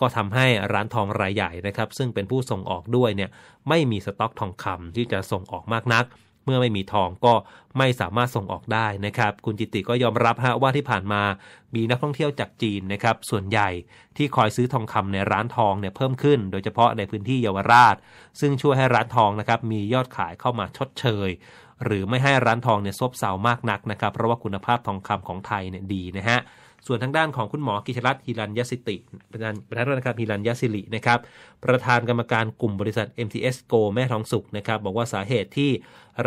[SPEAKER 4] ก็ทำให้ร้านทองรายใหญ่นะครับ ซึ่งเป็นผู้ส่งออกด้วยเนี่ยไม่มีสต็อกทองคำที่จะส่งออกมากนักเมื่อไม่มีทองก็ไม่สามารถส่งออกได้นะครับคุณจิติก็ยอมรับฮะว่าที่ผ่านมามีนักท่องเที่ยวจากจีนนะครับ ส่วนใหญ่ที่คอยซื้อทองคำในร้านทองเนี่ยเพิ่มขึ้นโดยเฉพาะในพื้นที่เยาวราช ซึ่งช่วยให้ร้านทองนะครับ มียอดขายเข้ามาชดเชย หรือไม่ให้ร้านทองเนี่ยซบเซามากนักนะครับ เพราะว่าคุณภาพทองคำของไทยเนี่ยดีนะฮะส่วนทางด้านของคุณหมอกิชรัตน์ฮิรัญยสิติประธานประธานธนการฮิรัญยสิรินะครับ ประธานกรรมการกลุ่มบริษัท MTS Go แม่ทองสุกนะครับ บอกว่าสาเหตุที่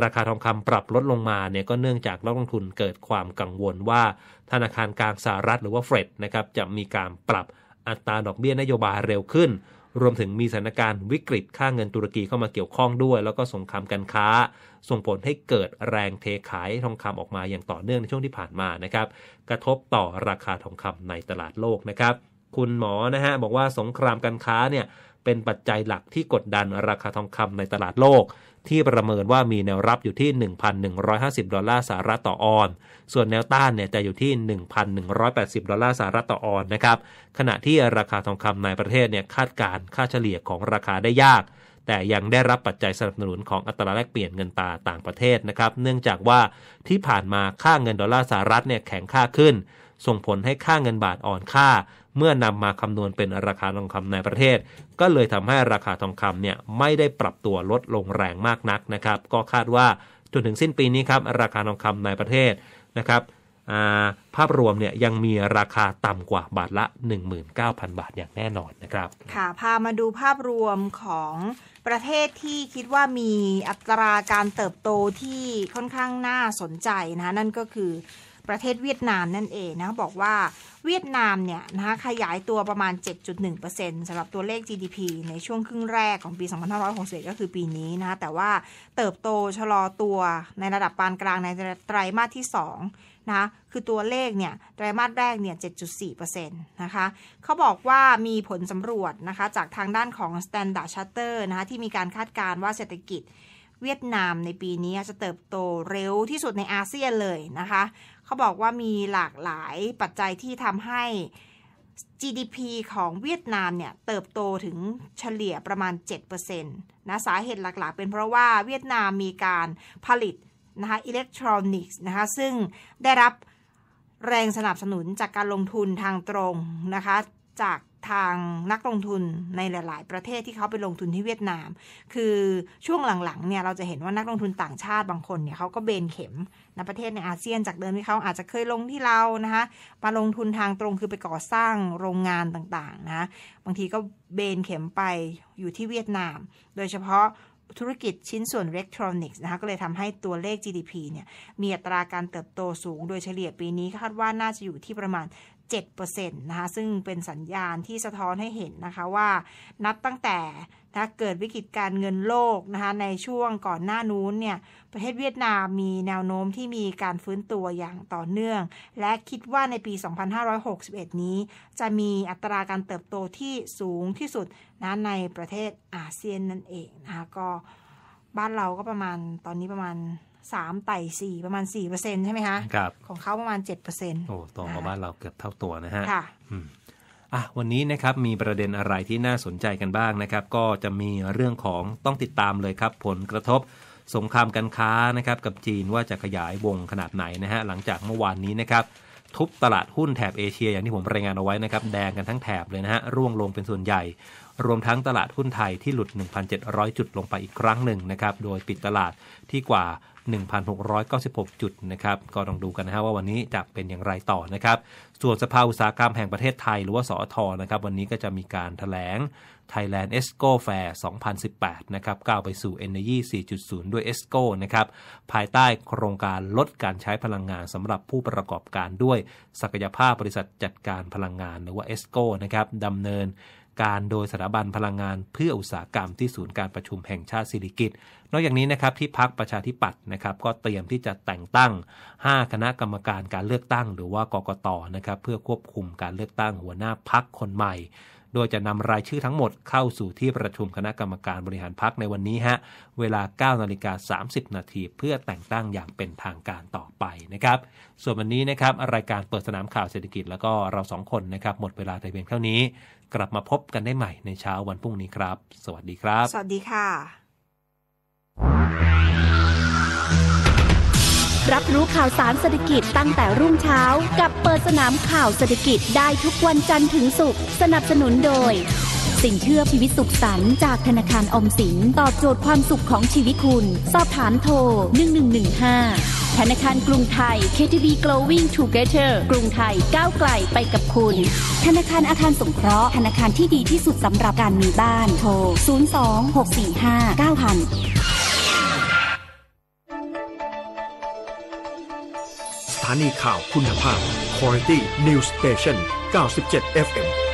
[SPEAKER 4] ราคาทองคำปรับลดลงมาเนี่ยก็เนื่องจากนักลงทุนเกิดความกังวลว่าธนาคารกลางสหรัฐหรือว่าเฟดนะครับจะมีการปรับอัตราดอกเบี้ยนโยบายเร็วขึ้น รวมถึงมีสถานการณ์วิกฤตค่าเงินตุรกีเข้ามาเกี่ยวข้องด้วย แล้วก็สงครามการค้า ส่งผลให้เกิดแรงเทขายทองคำออกมาอย่างต่อเนื่องในช่วงที่ผ่านมานะครับ กระทบต่อราคาทองคำในตลาดโลกนะครับ คุณหมอนะฮะบอกว่าสงครามการค้าเนี่ยเป็นปัจจัยหลักที่กดดันราคาทองคำในตลาดโลก ที่ประเมินว่ามีแนวรับอยู่ที่ 1,150 ดอลลาร์สหรัฐต่อออนส่วนแนวต้านเนี่ยจะอยู่ที่ 1,180 ดอลลาร์สหรัฐต่อออนนะครับขณะที่ราคาทองคำในประเทศเนี่ยคาดการค่าเฉลี่ยของราคาได้ยาก แต่ยังได้รับปัจจัยสนับสนุนของอัตราแลกเปลี่ยนเงินตาต่างประเทศนะครับเนื่องจากว่าที่ผ่านมาค่าเงินดอลลาร์สหรัฐเนี่ยแข็งค่าขึ้น ส่งผลให้ค่าเงินบาทอ่อนค่าเมื่อนำมาคำนวณเป็นราคาทองคำในประเทศ ก็เลยทำให้ราคาทองคำเนี่ยไม่ได้ปรับตัวลดลงแรงมากนักนะครับ ก็คาดว่าจนถึงสิ้นปีนี้ครับราคาทองคำในประเทศนะครับภาพรวมเนี่ยยังมีราคาต่ำกว่าบาทละ 19,000 บาทอย่างแน่นอนนะครับ
[SPEAKER 5] ค่ะพามาดูภาพรวมของประเทศที่คิดว่ามีอัตราการเติบโตที่ค่อนข้างน่าสนใจนะนั่นก็คือประเทศเวียดนามนั่นเองนะบอกว่าเวียดนามเนี่ยนะขยายตัวประมาณ 7.1%สำหรับตัวเลข GDP ในช่วงครึ่งแรกของปี 2561ก็คือปีนี้นะแต่ว่าเติบโตชะลอตัวในระดับปานกลางในไตรมาสที่2นะคะคือตัวเลขเนี่ยไตรมาสแรกเนี่ย 7.4%นะคะเขาบอกว่ามีผลสำรวจนะคะจากทางด้านของ Standard Charter นะคะที่มีการคาดการณ์ว่าเศรษฐกิจเวียดนามในปีนี้จะเติบโตเร็วที่สุดในอาเซียนเลยนะคะเขาบอกว่ามีหลากหลายปัจจัยที่ทำให้ GDP ของเวียดนามเนี่ยเติบโตถึงเฉลี่ยประมาณ 7%นะสาเหตุหลักๆ เป็นเพราะว่าเวียดนามมีการผลิตนะคะอิเล็กทรอนิกส์นะคะซึ่งได้รับแรงสนับสนุนจากการลงทุนทางตรงนะคะจากทางนักลงทุนในหลาย ๆ ประเทศที่เขาไปลงทุนที่เวียดนาม คือช่วงหลัง ๆ เนี่ยเราจะเห็นว่านักลงทุนต่างชาติบางคนเนี่ยเขาก็เบนเข็มในประเทศในอาเซียนจากเดิมที่เขาอาจจะเคยลงที่เรานะคะมาลงทุนทางตรงคือไปก่อสร้างโรงงานต่าง ๆ นะบางทีก็เบนเข็มไปอยู่ที่เวียดนาม โดยเฉพาะธุรกิจชิ้นส่วนอิเล็กทรอนิกส์นะคะก็เลยทำให้ตัวเลข GDP เนี่ยมีอัตราการเติบโตสูงโดยเฉลี่ยปีนี้คาดว่าน่าจะอยู่ที่ประมาณ7%นะคะซึ่งเป็นสัญญาณที่สะท้อนให้เห็นนะคะว่านับตั้งแต่ถ้าเกิดวิกฤตการเงินโลกนะคะในช่วงก่อนหน้านู้นเนี่ยประเทศเวียดนามมีแนวโน้มที่มีการฟื้นตัวอย่างต่อเนื่อง และคิดว่าในปี 2561 นี้จะมีอัตราการเติบโตที่สูงที่สุดนะในประเทศอาเซียนนั่นเองนะคะก็บ้านเราก็ประมาณตอนนี้ประมาณสามไต่สี่ประมาณสี่เปอร์เซ็นใช่ไหมคะครับ ของเขาประมาณเจ็ดเปอร์เซ็นโอ้
[SPEAKER 4] ตรงกับบ้านเราเกือบเท่าตัวนะฮะ ค่ะอ่ะ วันนี้นะครับ มีประเด็นอะไรที่น่าสนใจกันบ้างนะครับ ก็จะมีเรื่องของต้องติดตามเลยครับ ผลกระทบสงครามการค้านะครับกับจีนว่าจะขยายวงขนาดไหนนะฮะ หลังจากเมื่อวานนี้นะครับ ทุบตลาดหุ้นแถบเอเชีย อย่างที่ผมรายงานเอาไว้นะครับ แดงกันทั้งแถบเลยนะฮะ ร่วงลงเป็นส่วนใหญ่ รวมทั้งตลาดหุ้นไทยที่หลุด 1,700 จุดลงไปอีกครั้งหนึ่งนะครับ โดยปิดตลาดที่กว่า1,696 จุดนะครับ ก็ต้องดูกันนะฮะว่าวันนี้จะเป็นอย่างไรต่อนะครับ ส่วนสภาอุตสาหกรรมแห่งประเทศไทยหรือว่าสอทนะครับ วันนี้ก็จะมีการถแถลง Thailand e s c o Fair 2018นะครับก้าวไปสู่ Energy 4.0 ด้วย e s c o นะครับภายใต้โครงการลดการใช้พลังงานสำหรับผู้ประกอบการด้วย ศักยภาพบริษัทจัดการพลังงานหรือว่า e s c o นะครับดำเนินการโดยสถาบันพลังงานเพื่ออุตสาหกรรมที่ศูนย์การประชุมแห่งชาติสิริกิตนอกจากนี้นะครับที่พักประชาธิปัตย์นะครับ ก็เตรียมที่จะแต่งตั้ง 5 คณะกรรมการการเลือกตั้งหรือว่ากกตนะครับเพื่อควบคุมการเลือกตั้งหัวหน้าพักคนใหม่ โดยจะนำรายชื่อทั้งหมดเข้าสู่ที่ประชุมคณะกรรมการบริหารพักในวันนี้ฮะเวลา9นาฬิกา30นาทีเพื่อแต่งตั้งอย่างเป็นทางการต่อไปนะครับ ส่วนวันนี้นะครับรายการเปิดสนามข่าวเศรษฐกิจแล้วก็เราสองคนนะครับหมดเวลาแต่เพียงเท่านี้กลับมาพบกันได้ใหม่ในเช้าวันพรุ่งนี้ครับ สวัสดีครับ ส
[SPEAKER 5] วัสดีค่ะ
[SPEAKER 3] รับรู้ข่าวสารเศรษฐกิจตั้งแต่รุ่งเช้า กับเปิดสนามข่าวเศรษฐกิจได้ทุกวันจันทร์ถึงศุกร์ สนับสนุนโดยสินเชื่อชีวิตสุขสันต์จากธนาคารอมสิน ตอบโจทย์ความสุขของชีวิตคุณ สอบถามโทร 1115 ธนาคารกรุงไทย KTB g r o w i n g Together กรุงไทยก้าวไกลไปกับคุณ ธนาคารอาคารสงเคราะห์ ธนาคารที่ดีที่สุดสำหรับการมีบ้าน โทร 026459000
[SPEAKER 1] ถานีข่าวคุณภาพ Quality News Station 97 FM